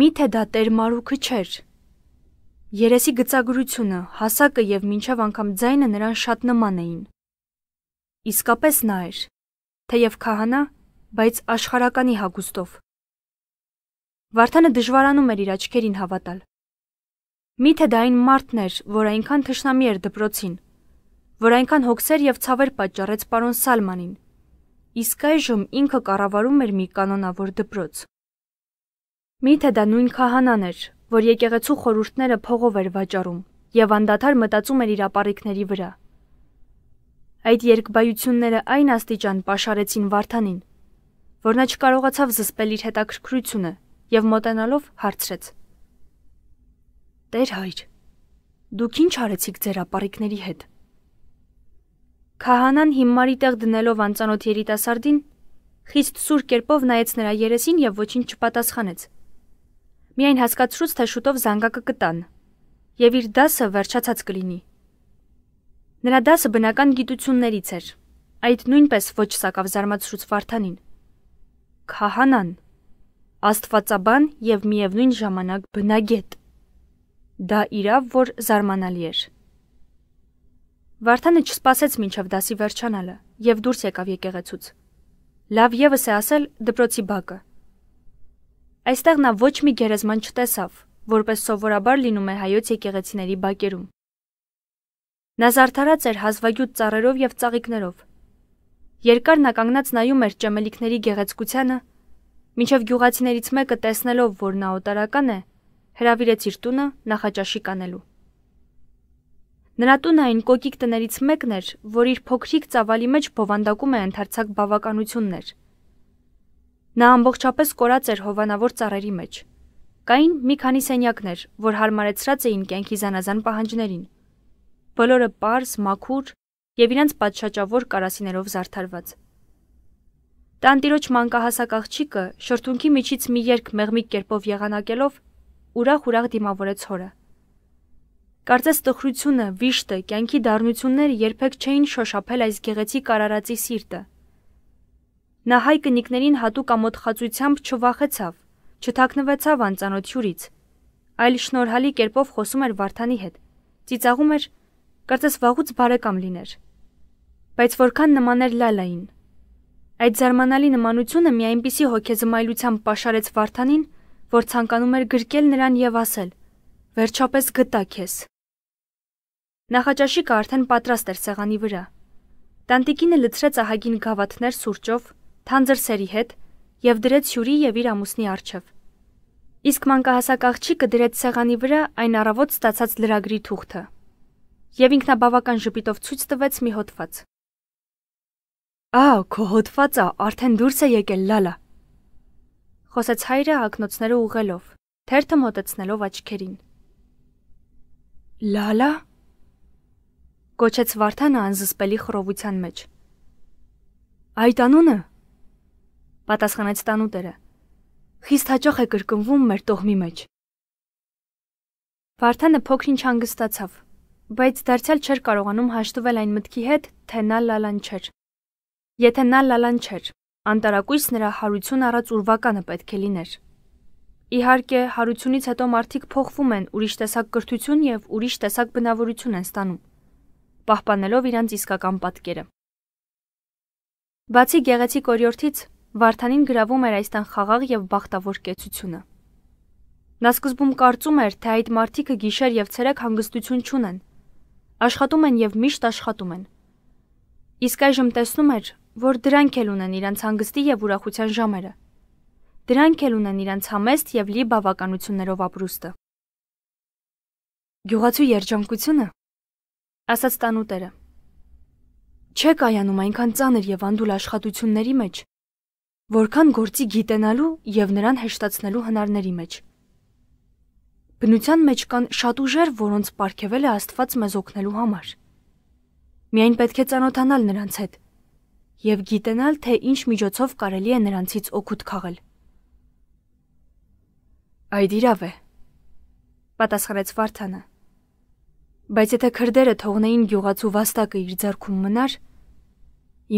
Speaker 1: Միթե դա Տեր Մարուկը չէր։ Երեսի գծագրությունը, հասակը եւ մինչև անգամ ձայնը նրան շատ նման էին։ Իսկապես նա էր, թեև քահանա, բայց աշխարականի հագուստով։ Վարդանը դժվարանում էր իր աչքերին հավատալ։ Միթե դա այն մարդն էր, որ այնքան թշնամի էր դպրոցին, որ այնքան հոգսեր եւ ցավեր պատճառեց պարոն Սալմանին, իսկ այժմ ինքը կառավարում էր մի կանոնավոր դպրոց։ Միթե դա նույն քահանան էր, որ եկեղեցու խորուրդները փողով էր վաճառում եւ անդադար մտածում էր իր ապարիկների վրա։ Այդ երկբայությունները այն աստիճան pašարեցին Վարդանին, որ նա չկարողացավ զսպել իր հետաքրքրությունը եւ մոտենալով հարցրեց. Տեր հայր, դուք ինչ արեցիք ձեր ապարիկների հետ։ Քահանան հիմարի տեղ դնելով անծանոթ երիտասարդին, խիստ սուր կերպով նայեց նրա երեսին եւ ոչինչ չպատասխանեց։ Միայն հասկացրուց, թե շուտով զանգակը կտան եւ իր դասը վերջացած կլինի։ Նրա դասը բնական գիտություններից էր։ Այդ նույնպես ոչ սակավ զարմացրուց Վարդանին։ Քահանան, աստվածաբան եւ միևնույն ժամանակ բնագետ։ Դա իրավ որ զարմանալի էր։ Վարդանը չսպասեց մինչև դասի վերջանալը եւ դուրս եկավ եկեղեցուց։ Լավ եւս է ասել դպրոցի բակը։ Այստեղ նա ոչ մի գերեզման չտեսավ, որպես սովորաբար լինում է հայոց եկեղեցիների բակերում։ Նա զարդարած էր հազվագյուտ ծառերով եւ ծաղիկներով։ Երկար նա կանգնած նայում էր ճեմելիքների գեղեցկությանը, մինչև գյուղացիներից մեկը տեսնելով, որ նա օտարական է, հրավիրեց իր տունը նախաճաշի կանելու։ Նրա տունը այն կոկիկ տներից մեկն էր, որ իր փոքրիկ ծավալի մեջ բովանդակում է ընդարձակ բավականություններ։ Նա ամբողջապես կորած էր հովանավոր ծառերի մեջ։ Կային մի քանի սենյակներ, որ հարմարեցրած էին կյանքի զանազան պահանջներին։ Բոլորը པարս, մաքուր եւ իրենց պատշաճավոր կարասիներով զարդարված։ Տանտիրոջ մանկահասակ աղջիկը շրթունքի միջից մի երկ մեղմիկ կերպով եղանակելով ուրախ-ուրախ դիմավորեց հորը։ Կարծես տխրությունը, վիշտը, կյանքի դառնությունները երբեք չէին շոշափել այս գեղեցիկ արարածի սիրտը։ Նա հայ կնիկներին հատուկ ամոթխածությամբ չվախեցավ, չթաքնվեցավ անծանոթ հյուրից, այլ շնորհալի կերպով խոսում էր Վարդանի հետ։ Ծիծաղում էր, կարծես վաղուց բարեկամ լիներ։ Բայց որքան նման էր Լալային։ Այդ զարմանալի նմանությունը մի այնպիսի հոգեզմայլությամբ պաշարեց Վարդանին, որ ցանկանում էր գրկել նրան եւ ասել. Վերջապես գտա քեզ։ Նախաճաշիկը արդեն պատրաստ էր սեղանի վրա։ Տանտիկինը լցրեց ահագին գավաթներ սուրճով, թանձր սերի հետ եւ դրեց հյուրի եւ իր ամուսնի արջև։ Իսկ մանկահասակ աղջիկը դրեց սեղանի վրա այն առավոտ ստացած լրագրի թուղթը եւ ինքնաբավական ժպիտով ցույց տվեց մի հոդված։ Ա, քո հոդվածը արդեն դուրս է եկել, լալա։ Խոսեց հայրը ակնոցները ուղելով, թերթը մոտեցնելով աչքերին։ Լալա գոչեց Վարդանը անզսպելի խռովության մեջ։ Այդ անունը պատասխանեց տանուտերը։ Խիստ հաճախ է կրկնվում մեր տողմի մեջ։ Վարդանը փոքրինչ հանգստացավ, բայց դարձյալ չէր կարողանում հաշտվել այն մտքի հետ, թե նա լալան չէր։ Եթե նա լալան չէր, անտարակույս նրա հարություն առած ուրվականը պետք է լիներ։ Իհարկե, հարությունից հետո մարդիկ փոխվում են, ուրիշ տեսակ կրթություն եւ ուրիշ տեսակ բնավորություն են ստանում, պահպանելով իրանց իսկական պատկերը։ Բացի գեղեցիկ օրիորդից, Վարդանին գրավում էր այստեղ խաղաղ եւ բախտավոր կեցությունը։ Նա սկզբում կարծում էր, թե այդ մարդիկը գիշեր եւ ցերեկ հանգստություն չունեն։ Աշխատում են եւ միշտ աշխատում են։ Իսկ այժմ տեսնում էր, որ դրանք էլ ունեն իրենց հանգստի եւ ուրախության ժամերը։ Դրանք էլ ունեն իրենց համեստ եւ լի բավականություններով ապրուստը։ Գյուղացու երջանկությունը, ասաց տանուտերը, չէ կայանում այնքան ծանր եւ անդուլ աշխատությունների մեջ, որքան գործի գիտենալու եւ նրան հեշտացնելու հնարների մեջ։ Բնության մեջ կան շատ ուժեր, որոնց ապարգևել է Աստված մեզ օգնելու համար։ Միայն պետք է ճանոթանալ նրանց հետ եւ գիտենալ, թե ինչ միջոցով կարելի է նրանցից օգուտ քաղել։ Այդ իրավ է։ Պատասխանեց Վարդանը։ Բայց եթե քրդերը թողնեին գյուղացու վաստակը իր ձեռքում մնար,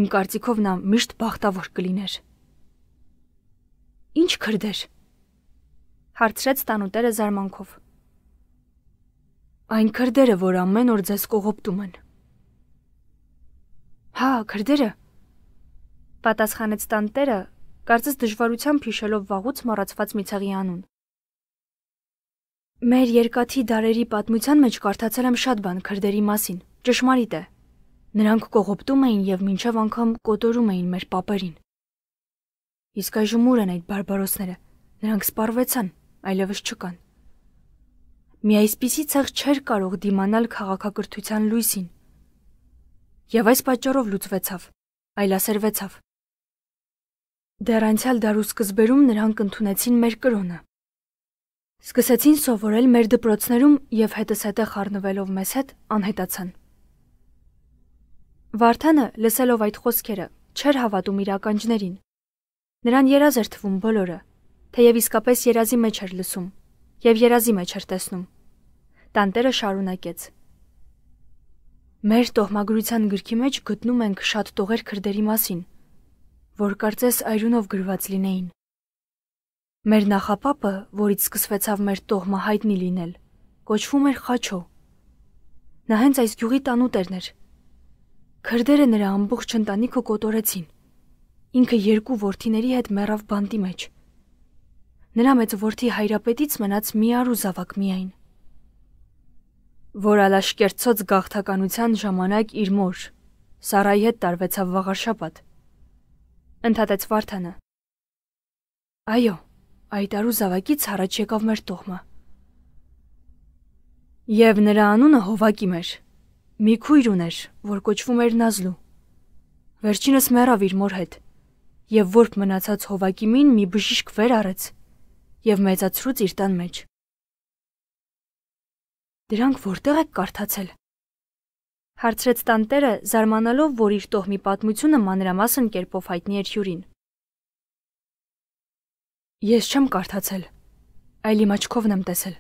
Speaker 1: իմ կարծիքով նա միշտ բախտավոր կլիներ։ Ինչ քրդեր։ Հարցրեց տանուտերը զարմանքով։ Այն քրդերը, որ ամեն օր ձեզ կողոպտում են։ Հա, քրդերը։ Պատասխանեց տանտերը, կարծես դժվարությամբ հիշելով վաղուց մոռացված մի ցեղի անուն։ Մեր երկաթի դարերի պատմության մեջ կարդացել եմ շատ բան քրդերի մասին։ Ճշմարիտ է։ Նրանք կողոպտում էին եւ մինչև անգամ կոտորում էին մեր papերին։ Իսկ այժմ ուր են այդ բարբարոսները։ Նրանք սպառվեցան, այլևս չկան։ Մի այսպիսի ցեղ չէր կարող դիմանալ քաղաքակրթության լույսին։ Եվ այս պատճառով լուծվեցավ, այլասերվեցավ։ Դեռ անցյալ դարու սկզբերում նրանք ընդունեցին մեր կրոնը։ Սկսեցին սովորել մեր դպրոցներում եւ հետս հետը խառնվելով մեզ հետ անհետացան։ Վարդանը, լսելով այդ խոսքերը, չէր հավատում իր ականջներին։ Նրան երազ էր թվում բոլորը, թեև իսկապես երազի մեջ էր լսում եւ երազի մեջ էր տեսնում։ Տանտերը շարունակեց. Մեր տոհմագրության գրքի մեջ գտնում ենք շատ տողեր քրդերի մասին, որ կարծես այրունով գրված լինեին։ Մեր նախապապը, որից սկսվեցավ մեր տոհմը հայտնի լինել, կոչվում էր Խաչո։ Նա հենց այս գյուղի տանուտերն էր։ Քրդերը նրա ամբողջ ընտանիքը կոտորեցին։ Ինքը երկու ворթիների հետ մեռավ բանտի մեջ։ Նրա մեծ ворթի հայրապետից մնաց մի արու զավակ միայն։ Որ ալաշկերցոց գաղթականության ժամանակ իր մոր Սարայի հետ տարվեցավ վաղարշապատ։ Ընդհատեց Վարդանը։ Այո, Այտարու զավակից առաջ եկավ մեր տոհմը։ Եվ նրա անունը Հովակիմ էր։ Մի քույր ուներ, որ կոչվում էր Նազլու։ Վերջինս մեռավ իր մոր հետ, եւ որբ մնացած Հովակիմին մի բժիշկ վեր առեց եւ մեծացրուց իր տան մեջ։ Դրանք որտեղ է կարդացել։ Հարցրեց տանտերը, զարմանալով, որ իր տոհմի պատմությունը մանրամասն կերպով հայտնի էր հյուրին։ Ես չեմ կարդացել, այլ իմ աչքովն եմ տեսել։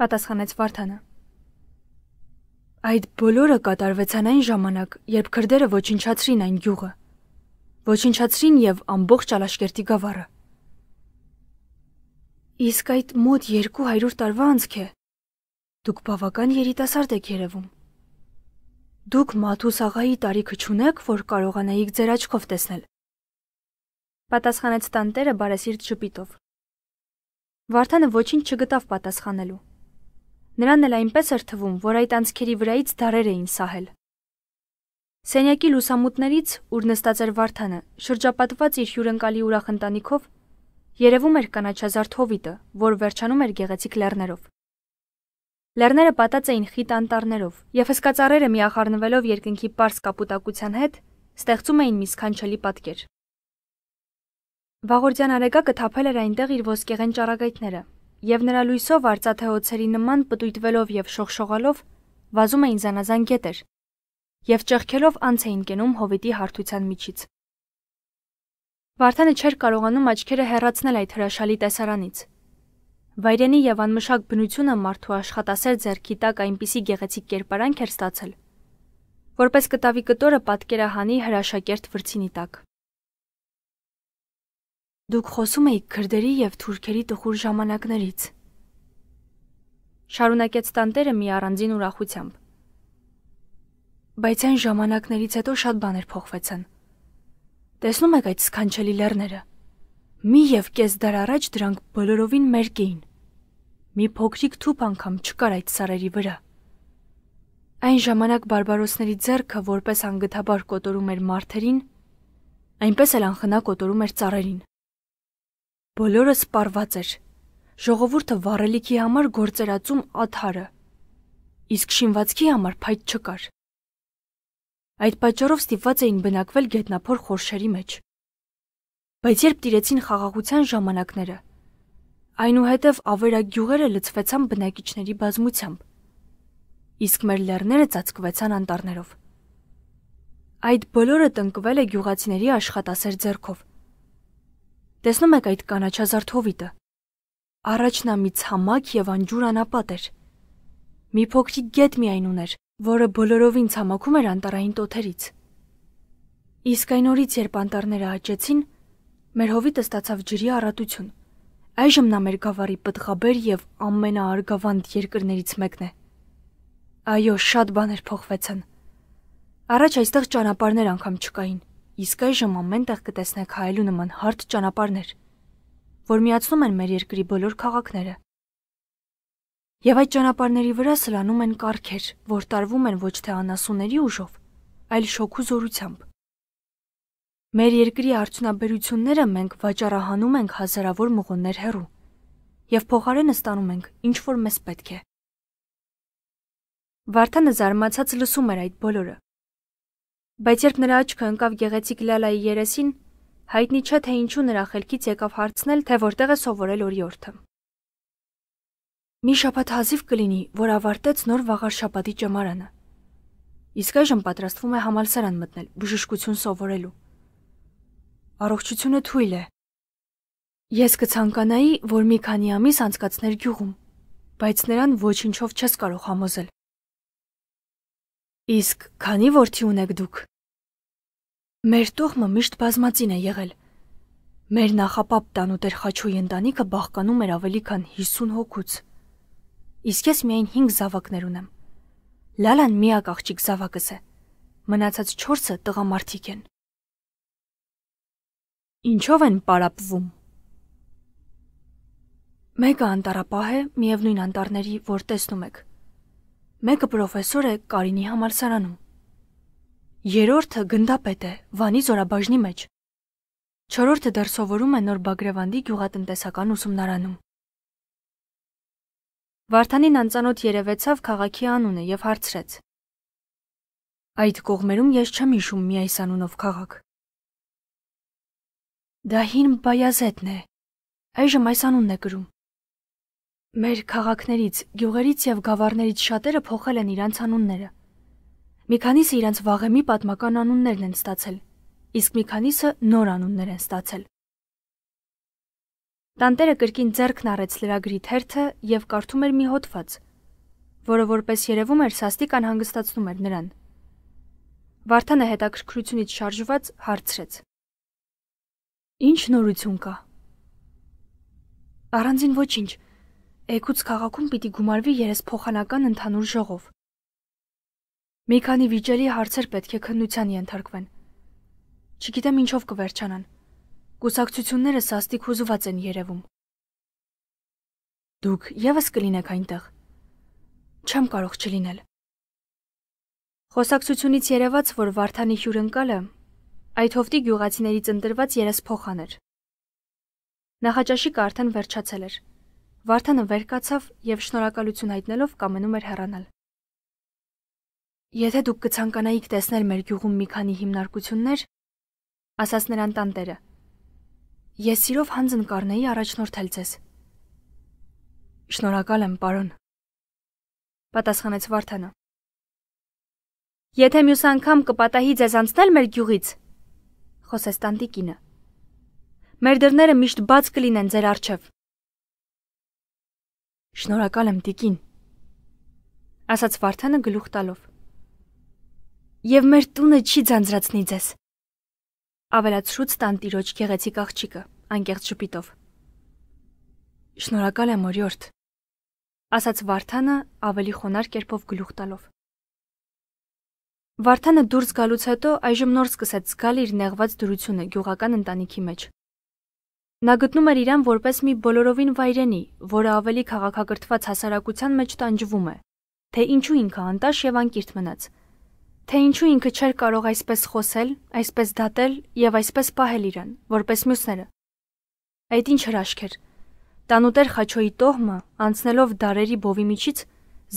Speaker 1: Պատասխանեց Վարդանը։ Այդ բոլորը կատարվեցան այն ժամանակ, երբ քրդերը ոչնչացրին այն գյուղը։ Ոչնչացրին եւ ամբողջ Ալաշկերտի գավառը։ Իսկ այդ մոտ 200 տարվա անցք է։ Դուք բավական երիտասարդ եք երևում։ Դուք Մաթուս աղայի տարիքը չունեք, որ կարողանայիք ձեր աչքով տեսնել պատասխանեց տանտերը բարեսիրտ շպիտով։ Վարդանը ոչինչ չգտավ պատասխանելու։ Նրան էլ այնպես էր թվում, որ այդ անցքերի վրայից դարեր էին սահել։ Սենյակի լուսամուտներից, ուր նստած էր Վարդանը, շրջապատված իր հյուրընկալի ուրախ ընտանիքով, երևում էր կանաչազարդ հովիտը, որ վերջանում էր գեղեցիկ լեռներով։ Լեռները պատած էին խիտ անտառներով, եւ հսկածառերը միախառնվելով երկնքի པարս կապուտակության հետ, ստեղծում էին մի սքանչելի պատկեր։ Վաղորդյան արեգակը թափել էր այնտեղ իր ոսկեղեն ճառագայթները, եւ նրա լույսով արծաթե օծերի նման պտույտվելով եւ շողշողալով վազում էին զանազան գետեր, եւ ճեղքելով անց էին կենում հովիտի հարթության միջից։ Վարդանը չէր կարողանում աչքերը հեռացնել այդ հրաշալի տեսարանից։ Վայրենի եւ անմշակ բնությունը մարդու աշխատասեր ձեռքի տակ այնպիսի գեղեցիկ կերպարանք էր ստացել, որպես կտավի կտորը պատկերահանի հրաշակերտ վրցինի տակ։ Դուք խոսում էիք քրդերի եւ թուրքերի տխուր ժամանակներից։ Շարունակեց տանտերը մի առանձին ուրախությամբ։ Բայց այն ժամանակներից հետո շատ բաներ փոխվեցան։ Տեսնում եք այդ սքանչելի լեռները։ Մի եւ կես դար առաջ դրանք բոլորովին մերկ էին։ Մի փոքրիկ թուփ անգամ չկար այդ սարերի վրա։ Այն ժամանակ բարբարոսների ձեռքը որպես անգթաբար կոտորում էր մարդերին, այնպես էլ անխնա կոտորում էր ծառերին։ Բոլորը սպառված էր։ Ժողովուրդը վառելիքի համար գործերացում աթարը, իսկ շինվածքի համար փայտ չկար։ Այդ պատճառով ստիպված էին բնակվել գետնափոր խորշերի մեջ։ Բայց երբ տիրեցին խաղաղության ժամանակները, այնուհետև ավերագյուղերը լցվեցան բնակիչների բազմությամբ, իսկ մեր լեռները ծածկվեցան անտառներով։ Այդ բոլորը տնկվել է գյուղացիների աշխատասեր ձեռքով Տեսնում եք այդ կանաչազարդ հովիտը։ Առաջնա մի ցամաք եւ անջուր անապատ էր։ Մի փոքրիկ գետ միայն ուներ, որը բոլորովին ցամաքում էր անտարային տոթերից։ Իսկ այն օրից, երբ անտարները աճեցին, մեր հովիտը ստացավ ջրի առատություն։ Այժմ նա մեր գավառի պտղաբեր եւ ամենաարգավանդ երկրներից մեկն է։ Այո, շատ բաներ փոխվեցան։ Առաջ այստեղ ճանապարհներ անգամ չկային։ Իսկ այժմ ամենտեղ կտեսնեք հայելու նման հարթ ճանապարհներ, որ միացնում են մեր երկրի բոլոր քաղաքները։ Եվ այդ ճանապարհների վրա սլանում են կառքեր, որ տարվում են ոչ թե անասունների ուժով, այլ շոկու զորությամբ։ Մեր երկրի արդյունաբերությունները մենք վաճառահանում ենք հազարավոր մղոններ հեռու եւ փոխարենը ստանում ենք ինչ որ մեզ պետք է։ Վարդանը զարմացած լսում էր այդ բոլորը, Բայց երբ նրա աչքը ընկավ գեղեցիկ Լալայի երեսին, հայտնի չէ թե ինչու նրա խելքից եկավ հարցնել, թե որտեղ է սովորել օրիորդը։ Մի շաբաթ հազիվ կլինի, որ ավարտեց նոր վաղար շաբաթի ճեմարանը։ Իսկ այժմ պատրաստվում է համալսարան մտնել, բժշկություն սովորելու։ Առողջությունը թույլ է։ Ես կցանկանայի, որ մի քանի ամիս անցկացներ գյուղում, բայց նրան ոչինչով չես կարող համոզել։ Իսկ քանի որդի ունեք դուք։ Մեր տողմը միշտ բազմածին է եղել։ Մեր նախապապ տանուտեր Խաչոյի ընտանիքը բաղկանում էր ավելի քան 50 հոգուց։ Իսկ ես միայն 5 զավակներ ունեմ։ Լալան միակ աղջիկ զավակս է։ Մնացած 4-ը տղամարդիկ են։ Ինչով են պարապվում։ Մեկը անտարապահ է, միևնույն անտառների, որ տեսնում եք։ Մեկը պրոֆեսոր է Կարինի համալսարանում։ Երրորդը գնդապետ է Վանի զորաբաժնի մեջ։ Չորրորդը դեռ սովորում է Նոր Բագրևանդի գյուղատնտեսական ուսումնարանում։ Վարդանին անծանոթ երևեցավ քաղաքի անունը եւ հարցրեց. Այդ կողմերում ես չեմ հիշում մի այս անունով քաղաք։ Դա հին Բայազետն է։ Այժմ այս անունն է գրում։ Մեր քաղաքներից, գյուղերից եւ գավառներից շատերը փոխել են իրանց անունները։ Մի քանիսը իրանց վաղեմի պատմական անուններն են ստացել, իսկ մի քանիսը նոր անուններ են ստացել։ Տանտերը կրկին ձեռքն առեց լրագրի թերթը եւ կարդում էր մի հոդված, որը որպես երևում էր սաստիկ անհանգստացնում էր նրան։ Վարդանը հետաքրքրությունից շարժված հարցրեց. Ինչ նորություն կա։ Առանձին ոչինչ, Էգուց քաղաքում պիտի գումարվի երեսփոխանական ընդհանուր ժողով։ Մի քանի վիճելի հարցեր պետք է քննության ենթարկվեն։ Չգիտեմ ինչով կվերջանան։ Կուսակցությունները սաստիկ հուզված են երևում։ Դուք եւս կլինեք այնտեղ։ Չեմ կարող չլինել։ Խոսակցությունից երևաց, որ Վարդանի հյուրընկալը այդ հովտի գյուղացիներից ընտրված երեսփոխան էր։ Նախաճաշիկը արդեն վերջացել էր։ Վարդանը վեր կացավ եւ շնորհակալություն հայտնելով կամենում էր հեռանալ։ Եթե դուք կցանկանայիք տեսնել մեր գյուղում մի քանի հիմնարկություններ, ասաց նրան տանտերը։ Ես սիրով հանձն կառնեի առաջնորդել ձեզ։ Շնորհակալ եմ, պարոն։ Պատասխանեց Վարդանը։ Եթե մյուս անգամ կպատահի ձեզ անցնել մեր գյուղից, խոսեց տանտիկինը։ Մեր դռները միշտ բաց կլինեն ձեր առջև։ Շնորհակալ եմ, Տիկին, ասաց Վարդանը գլուխ տալով։ Եվ մեր տունը չի ձանձրացնի ձեզ։ Ավելացրուց տան տիրոջ գեղեցիկ աղջիկը, անկեղծ շպիտով։ Շնորհակալ եմ, օրիորդ, ասաց Վարդանը ավելի խոնար կերպով գլուխ տալով։ Վարդանը դուրս գալուց հետո այժմ նոր սկսեց զգալ իր նեղված դրությունը գյուղական ընտանիքի մեջ։ Նա գտնում էր իրեն որպես մի բոլորովին վայրենի, որը ավելի քաղաքակրթված հասարակության մեջ տանջվում է, թե ինչու ինքը անտաշ եւ անկիրթ մնաց, թե ինչու ինքը չէր կարող այսպես խոսել, այսպես դատել եւ այսպես պահել իրեն, որպես մյուսները։ Այդ ինչ հրաշք էր։ Տանուտեր Խաչոյի տոհմը, անցնելով դարերի բովի միջից,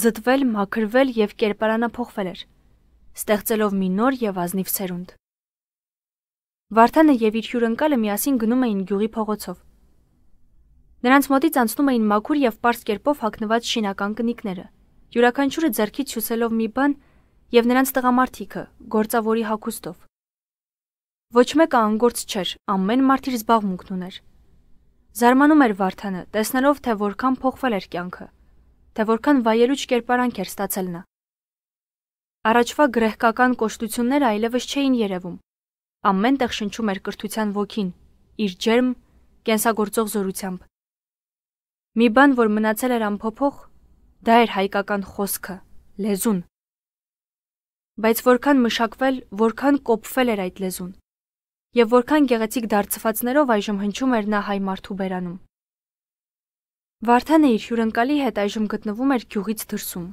Speaker 1: զտվել, մաքրվել եւ կերպարանափոխվել էր, ստեղծելով մի նոր եւ ազնիվ սերունդ։ Վարդանը եւ իր հյուրընկալը միասին գնում էին գյուղի փողոցով։ Նրանց մոտից անցնում էին մաքուր եւ པարս կերպով հագնված շինական կնիկները։ Յուրաքանչյուրը ձեռքից հյուսելով մի բան եւ նրանց տղամարդիկը գործավորի հագուստով։ Ոչ մեկը անգործ չէր, ամեն մարդ իր զբաղմունքն ուներ։ Զարմանում էր Վարդանը, տեսնելով թե որքան փոխվել էր կյանքը, թե որքան վայելուչ կերպարանք էր ստացել նա։ Առաջվա գրեհկական կոշտությունները այլևս չէին երևում, ամեն տեղ շնչում էր կրթության ոգին, իր ջերմ, կենսագործող զորությամբ։ Մի բան, որ մնացել էր ամփոփող, դա էր հայկական խոսքը, լեզուն։ Բայց որքան մշակվել, որքան կոփվել էր այդ լեզուն։ Եվ որքան գեղեցիկ դարձվածներով այժմ հնչում էր նա հայ մարդու բերանում։ Վարդանը իր հյուրընկալի հետ այժմ գտնվում էր գյուղից դրսում։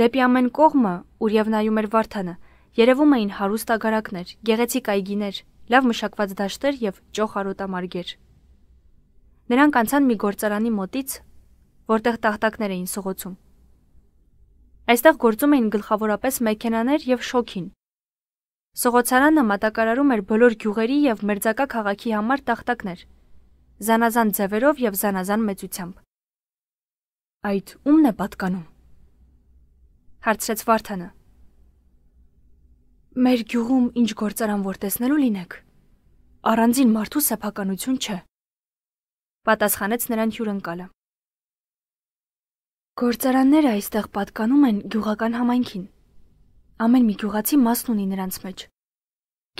Speaker 1: Դեպի ամեն կողմը, ուր եւ նայում էր Վարդանը, երևում էին հարուստ ագարակներ, գեղեցիկ այգիներ, լավ մշակված դաշտեր եւ ճոխ արոտամարգեր։ Նրանք անցան մի գործարանի մոտից, որտեղ տախտակներ էին սողոցում։ Այստեղ գործում էին գլխավորապես մեքենաներ եւ շոքին։ Սողոցարանը մատակարարում էր բոլոր գյուղերի եւ մերձակա քաղաքի համար տախտակներ, զանազան ձևերով եւ զանազան մեծությամբ։ Այդ ումն է պատկանում։ Հարցրեց Վարդանը։ Մեր գյուղում ինչ գործարան որ տեսնելու լինեք։ Առանձին մարդու սեփականություն չէ։ Պատասխանեց նրան հյուրընկալը։ Գործարանները այստեղ պատկանում են գյուղական համայնքին։ Ամեն մի գյուղացի մասն ունի նրանց մեջ։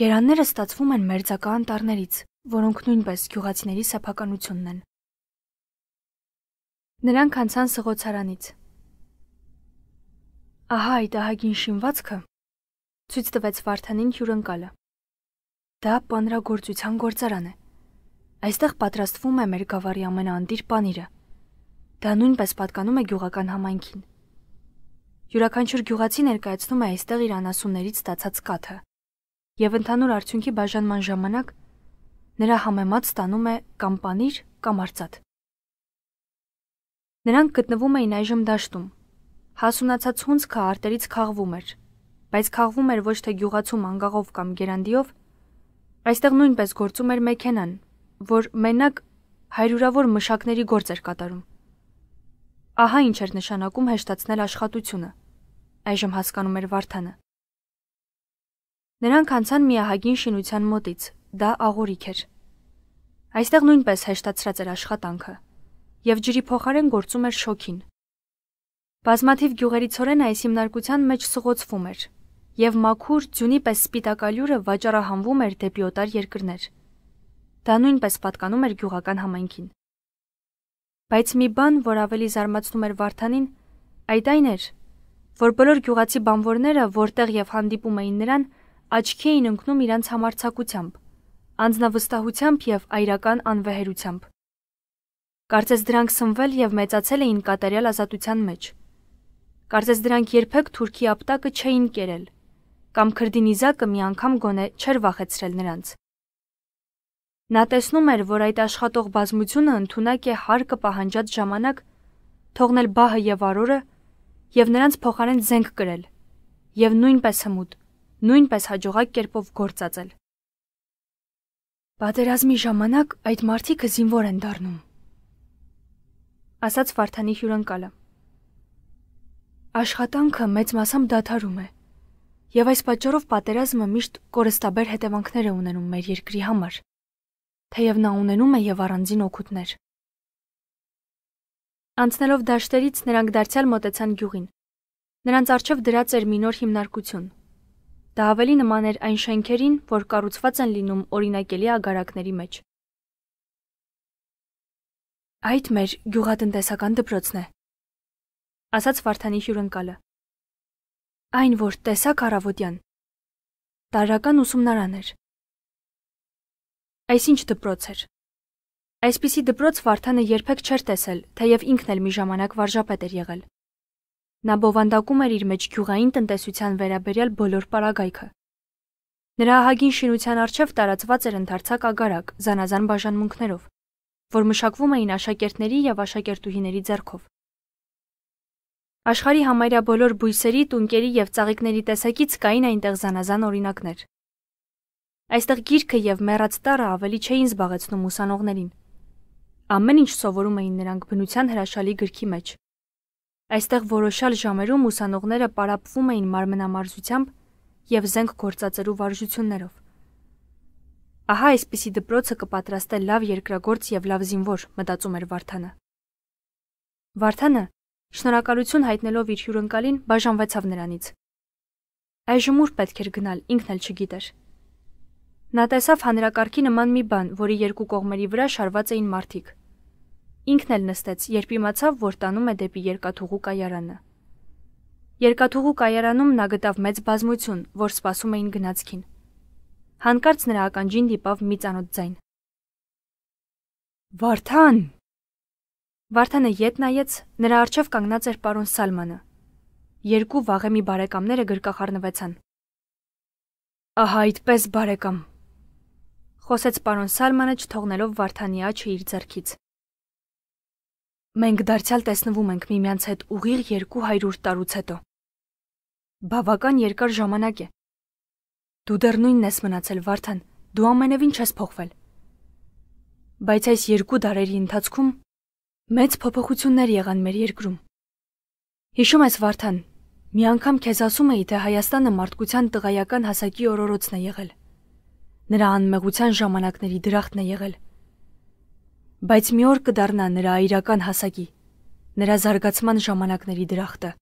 Speaker 1: Գերանները ստացվում են մերձակա անտառներից, որոնք նույնպես գյուղացիների սեփականությունն են։ Նրանք անցան սղոցարանից։ Ահա այդ ահագին շինվածքը Ցույց տվեց Վարդանին հյուրընկալը։ Դա բանրագործության գործարան է։ Այստեղ պատրաստվում է մեր գավառի ամենաանդիր պանիրը։ Դա նույնպես պատկանում է գյուղական համայնքին։ Յուրաքանչյուր գյուղացի ներկայացնում է այստեղ իր անասուններից ստացած կաթը։ Եվ ընդհանուր արդյունքի բաժանման ժամանակ նրա համեմատ ստանում է կամ պանիր, կամ արծաթ։ Նրանք գտնվում էին այժմ դաշտում։ Հասունացած հունցքը արտերից խաղվում էր, բայց խաղվում էր ոչ թե գյուղացու մանգաղով կամ գերանդիով, այստեղ նույնպես գործում էր մեքենան, որ մենակ հայրուրավոր մշակների գործ էր կատարում։ Ահա ինչ էր նշանակում հեշտացնել աշխատությունը։ Այժմ հասկանում էր Վարդանը։ Նրանք անցան միահագին շինության մոտից, դա աղորիք էր։ Այստեղ նույնպես հեշտացրած էր աշխատանքը, եւ ջրի փոխարեն գործում էր շոքին։ Բազմաթիվ գյուղերիցորեն այս հիմնարկության մեջ սողոցվում էր, եւ մաքուր ձյունի պես սպիտակալյուրը վաճառահանվում էր դեպի օտար երկրներ։ Դա նույնպես պատկանում էր գյուղական համայնքին։ Բայց մի բան, որ ավելի զարմացնում էր Վարդանին, այդ այն էր, որ բոլոր գյուղացի բանվորները, որտեղ եւ հանդիպում էին նրան, աչքի էին ընկնում իրանց համարցակությամբ, անznավստահությամբ եւ այրական անվեհերությամբ։ Կարծես դրանք սնվել եւ մեծացել էին կատարյալ ազատության մեջ։ Կարծես դրանք երբեք թուրքի ապտակը չէին կերել կամ քրդինիզակը մի անգամ գոնե չեր վախեցրել նրանց։ Նա տեսնում էր, որ այդ աշխատող բազմությունը ընդունակ է հարկը պահանջած ժամանակ թողնել բահը եւ արորը եւ նրանց փոխարեն զենք կրել եւ նույնպես հմուտ, նույնպես հաջողակ կերպով գործածել։ Պատերազմի ժամանակ այդ մարդիկը զինվոր են դառնում, ասաց Վարդանի հյուրընկալը։ Աշխատանքը մեծ մասամբ դադարում է եւ այս պատճառով պատերազմը միշտ կորստաբեր հետևանքներ է ունենում մեր երկրի համար։ Թեև նա ունենում է եւ առանձին օգուտներ։ Անցնելով դաշտերից նրանք դարձյալ մտեցան գյուղին։ Նրանց արջով դրած էր մի նոր հիմնարկություն։ Դա ավելի նման էր այն շենքերին, որ կառուցված են լինում օրինակելի ագարակների մեջ։ Այդ մեր գյուղատնտեսական դպրոցն է, ասաց Վարդանի հյուրընկալը։ Այն, որ տեսակ Արավոտյան։ Տարրական ուսումնարան էր։ Այսինչ դպրոց էր։ Այսպիսի դպրոց Վարդանը երբեք չէր տեսել, թեև ինքն էլ մի ժամանակ վարժապետ էր եղել։ Նա բովանդակում էր իր մեջ գյուղային տնտեսության վերաբերյալ բոլոր պարագայքը։ Նրա ահագին շինության արչև տարածված էր ընդարձակ ագարակ, զանազան բաժանմունքներով, որ մշակվում էին աշակերտների եւ աշակերտուհիների ձեռքով։ Աշխարհի համարյա բոլոր բույսերի, տունկերի եւ ծաղիկների տեսակից կային այնտեղ զանազան օրինակներ։ Այստեղ գիրքը եւ մեռած տարը ավելի չէին զբաղեցնում ուսանողներին։ Ամեն ինչ սովորում էին նրանք բնության հրաշալի գրքի մեջ։ Այստեղ որոշալ ժամերում ուսանողները պարապվում էին մարմնամարզությամբ եւ զենք գործածելու վարժություններով։ Ահա այսպիսի դպրոցը կպատրաստե լավ երկրագործ եւ լավ զինվոր, մտածում էր Վարդանը։ Վարդանը Շնորհակալություն հայտնելով իր հյուրընկալին, բաժանվեցավ նրանից։ Այժմ ուր պետք էր գնալ, ինքն էլ չգիտեր։ Նա տեսավ հանրակարգի նման մի բան, որի երկու կողմերի վրա շարված էին մարդիկ։ Ինքն էլ նստեց, երբ իմացավ, որ տանում է դեպի երկաթուղու կայարանը։ Երկաթուղու կայարանում նա գտավ մեծ բազմություն, որ սպասում էին գնացքին։ Հանկարծ նրա ականջին դիպավ մի ծանոթ ձայն։ Վարդան! Վարդանը ետ նայեց, նրա առջև կանգնած էր պարոն Սալմանը։ Երկու վաղեմի բարեկամները գրկախառնվեցան։ Ահա այդպես բարեկամ։ Խոսեց պարոն Սալմանը չթողնելով Վարդանի աչը իր ձեռքից։ Մենք դարձյալ տեսնվում ենք միմյանց հետ ուղիղ 200 տարուց հետո։ Բավական երկար ժամանակ է։ Դու դեռ նույնն ես մնացել Վարդան, դու ամենևին չես փոխվել։ Բայց այս երկու դարերի ընթացքում Մեծ փոփոխություններ եղան մեր երկրում։ Հիշում ես Վարդան, մի անգամ քեզ ասում էի, թե Հայաստանը մարդկության տղայական հասակի օրորոցն է եղել։ Նրա անմեղության ժամանակների դրախտն է եղել։ Բայց մի օր կդառնա նրա իրական հասակի, նրա զարգացման ժամանակների դրախտը։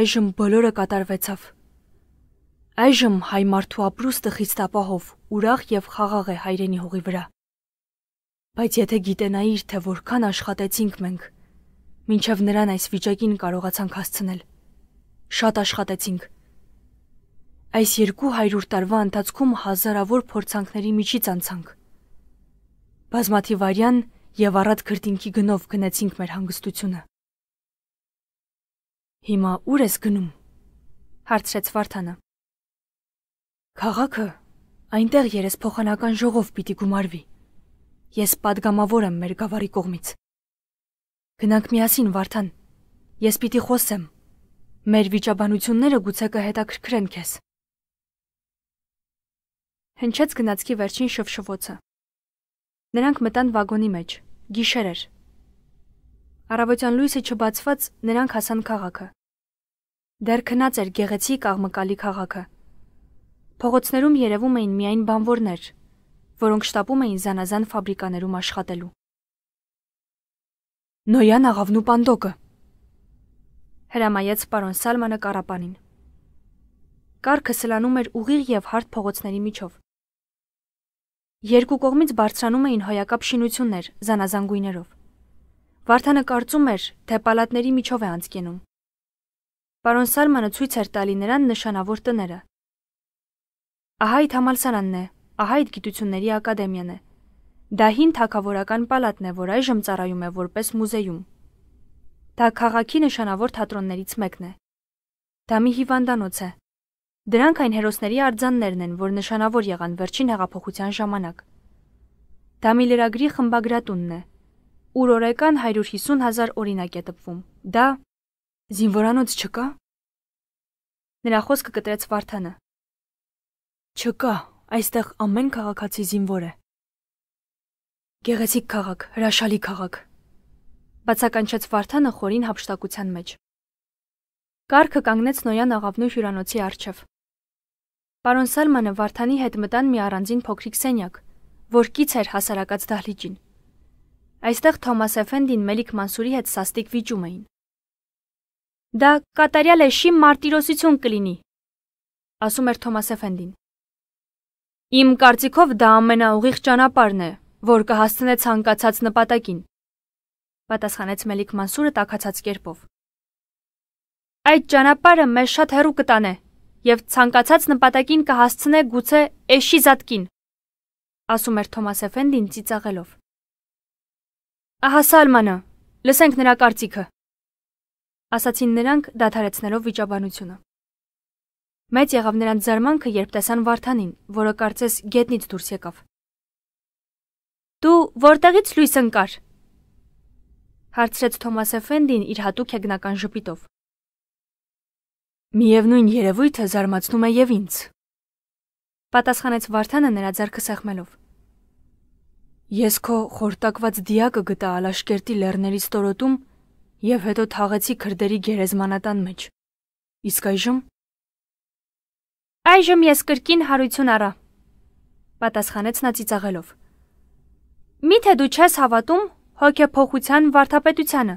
Speaker 1: Այժմ բոլորը կատարվեցավ։ Այժմ հայ մարդու ապրուստը խիստ ապահով, ուրախ եւ խաղաղ է հայրենի հողի վրա։ Բայց եթե գիտենայիր, թե որքան աշխատեցինք մենք, մինչև նրան այս վիճակին կարողացանք հասցնել։ Շատ աշխատեցինք։ Այս 200 տարվա ընթացքում հազարավոր փորձանքների միջից անցանք։ Բազմաթիվ արյան եւ առատ քրտինքի գնով գնացինք մեր հանգստությունը։ Հիմա ուր ես գնում։ հարցրեց Վարդանը։ Քաղաքը այնտեղ երես փոխանական ժողով պիտի գումարվի։ Ես падգամավոր եմ մեր գավառի կողմից։ Գնանք միասին, Վարդան։ Ես պիտի խոսեմ։ Մեր վիճաբանությունները գուցե կհետաքրքրեն քեզ։ Հնչեց գնացքի վերջին շվշվոցը։ Նրանք մտան վագոնի մեջ։ Գիշեր էր։ Առավոտյան լույսը չբացված նրանք հասան քաղաքը։ Դեռ քնած էր գեղեցիկ աղմկալի քաղաքը։ Փողոցներում երևում էին միայն բանվորներ, որոնք շտապում էին զանազան ֆաբրիկաներում աշխատելու։ Նոյան աղավնու պանդոկը հրամայեց պարոն Սալմանը Կարապանին։ Կարկը սլանում էր ուղիղ եւ հարթ փողոցների միջով։ Երկու կողմից բարձրանում էին հայակապ շինություններ զանազան գույներով։ Վարդանը կարծում էր, թե պալատների միջով է անց կենում։ Պարոն Սալմանը ցույց էր տալի նրան նշանավոր տները։ Ահա իթամալսարանն է, ահա այդ գիտությունների ակադեմիան է։ Դա հին թակավորական պալատն է, որ այժմ ծառայում է որպես մուզեյում։ Դա քաղաքի նշանավոր թատրոններից մեկն է։ Դա մի հիվանդանոց է։ Դրանք այն հերոսների արձաններն են, որ նշանավոր եղան վերջին հեղափոխության ժամանակ։ Դա մի լրագրի խմբագրատունն է, ուր օրական 150.000 օրինակ է տպվում։ Դա զինվորանոց չկա։ Նրա խոսքը կտրեց Վարդանը։ Չկա, Այստեղ ամեն քաղաքացի զինվոր է։ Գեղեցիկ քաղաք, հրաշալի քաղաք։ Բացականչեց Վարդանը խորին հապշտակության մեջ։ Կարգը կանգնեց Նոյան աղավնու հյուրանոցի առջև։ Պարոն Սալմանը Վարդանի հետ մտան մի առանձին փոքրիկ սենյակ, որ կից էր հասարակած դահլիճին։ Այստեղ Թոմաս Էֆենդին Մելիք Մանսուրի հետ սաստիկ վիճում էին։ Դա կատարյալ է շիմ մարտիրոսություն կլինի, ասում էր Թոմաս Էֆենդին։ Իմ կարծիքով դա ամենաուղիղ ճանապարհն է, որ կհասցնե ցանկացած նպատակին։ Պատասխանեց Մելիք Մանսուրը տակացած կերպով։ Այդ ճանապարհը մեզ շատ հեռու կտանե եւ ցանկացած նպատակին կհասցնե գուցե էշի զատկին։ Ասում էր Թոմաս Էֆենդին ծիծաղելով։ Ահա Սալմանը, լսենք նրա կարծիքը։ Ասացին նրանք դադարեցնելով վիճաբանությունը։ Մեծ եղավ նրանց զարմանքը, երբ տեսան Վարդանին, որը կարծես գետնից դուրս եկավ։ Դու որտեղից լույս ընկար։ Հարցրեց Թոմաս Էֆենդին իր հատուկ հեգնական ժպիտով։ Միևնույն երևույթը զարմացնում է եւ ինձ։ Պատասխանեց Վարդանը նրա ձեռքը սեղմելով։ Ես քո խորտակված դիակը գտա Ալաշկերտի լեռների ստորոտում եւ հետո թաղեցի քրդերի գերեզմանատան մեջ։ Իսկ այժմ Այժմ ես կրկին հարություն առա, պատասխանեց նա ծիծաղելով։ Միթե դու չես հավատում հոգեփոխության վարդապետությանը։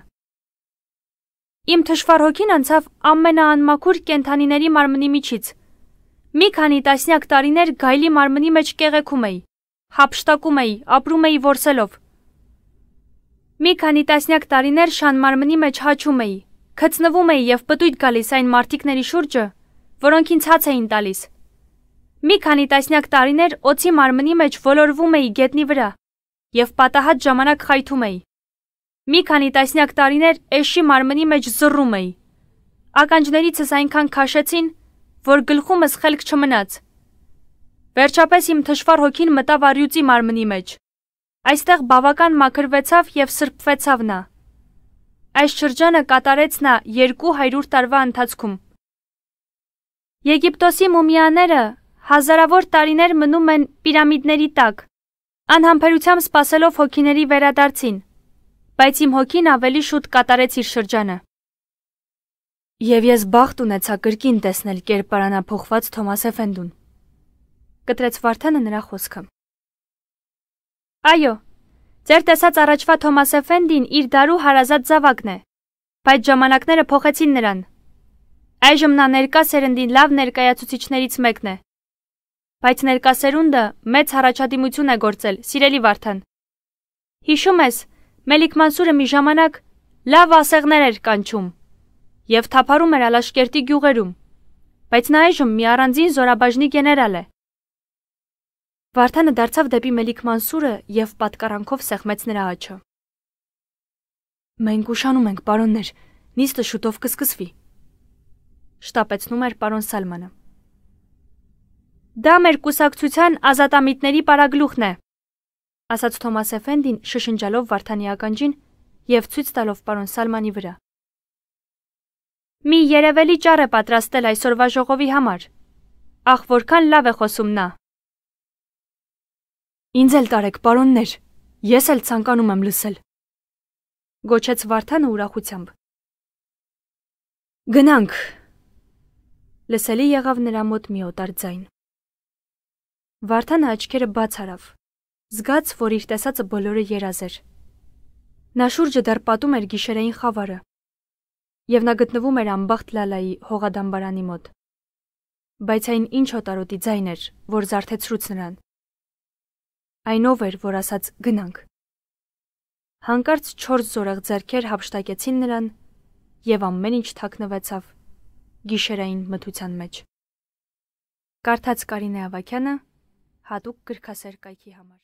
Speaker 1: Իմ թշվառ հոգին անցավ ամենաանմաքուր կենթանիների մարմնի միջից։ Մի քանի տասնյակ տարիներ գայլի մարմնի մեջ կեղեքում էի, հապշտակում էի, ապրում էի ворսելով։ Մի քանի տասնյակ տարիներ շան մարմնի մեջ հաչում էի, քծնվում էի եւ պտույտ գալիս այն մարտիկների շուրջը, որոնք ինձ հաց էին տալիս։ Մի քանի տասնյակ տարիներ օծի մարմնի մեջ ոլորվում էի գետնի վրա եւ պատահած ժամանակ խայթում էի։ Մի քանի տասնյակ տարիներ էշի մարմնի մեջ զռում էի։ Ականջներիցս այնքան քաշեցին, որ գլխումս խելք չմնաց։ Վերջապես իմ թշվառ հոգին մտավ արյուծի մարմնի մեջ։ Այստեղ բավական մաքրվեցավ եւ սրբվեցավ նա։ Այս շրջանը կատարեց նա 200 տարվա ընթացքում։ Եգիպտոսի մումիաները հազարավոր տարիներ մնում են պիրամիդների տակ, անհամբերությամբ սпасելով հոգիների վերադարձին, բայց իմ հոգին ավելի շուտ կատարեց իր շրջանը։ Եվ ես բախտ ունեցա կրկին տեսնել կերպարանափոխված Թոմաս Էֆենդուն։ Կտրեց Վարդանը նրա խոսքը։ Այո, ձեր տեսած առաջվա Թոմաս Էֆենդին իր դարու հարազատ զավակն է, բայց ժամանակները փոխեցին նրան։ Այժմ նա ներկա սերնդին լավ ներկայացուցիչներից մեկն է։ Բայց ներկա սերունդը մեծ հառաջադիմություն է գործել, սիրելի Վարդան։ Հիշում ես, Մելիք Մանսուրը մի ժամանակ լավ ասեղներ էր կանչում եւ թափարում էր Ալաշկերտի գյուղերում։ Բայց նա այժմ մի առանձին զորաբաժնի գեներալ է։ Վարդանը դարձավ դեպի Մելիք Մանսուրը եւ պատկառանքով սեղմեց նրա աչը։ Մենք ուշանում ենք, պարոններ, նիստը շուտով կսկսվի շտապեցնում էր պարոն Սալմանը։ Դա մեր կուսակցության ազատամիտների պարագլուխն է, ասաց Թոմաս Էֆենդին շշնջալով Վարդանի ականջին եւ ցույց տալով պարոն Սալմանի վրա։ Մի երևելի ճառ է պատրաստել այսօրվա ժողովի համար։ Ախ, որքան լավ է խոսում նա։ Ինձ էլ տարեք, պարոններ, ես էլ ցանկանում եմ լսել։ Գոչեց Վարդանը ուրախությամբ։ Գնանք, Լսելի եղավ նրա մոտ մի օտար ձայն։ Վարդանը աչքերը բաց արավ։ Զգաց, որ իր տեսածը բոլորը երազ էր։ Նա շուրջը դեռ պատում էր գիշերային խավարը։ Եվ նա գտնվում էր ամբախտ լալայի հողադամբարանի մոտ։ Բայց այն ինչ օտարոտի ձայն էր, որ զարթեցրուց նրան։ Այն ով էր, որ ասաց գնանք։ Հանկարծ 4 զորեղ ձեռքեր հապշտակեցին նրան եւ ամեն ինչ թաքնվեցավ գիշերային մթության մեջ։ Կարդաց Կարինե Ավակյանը հատուկ գրքասեր կայքի համար։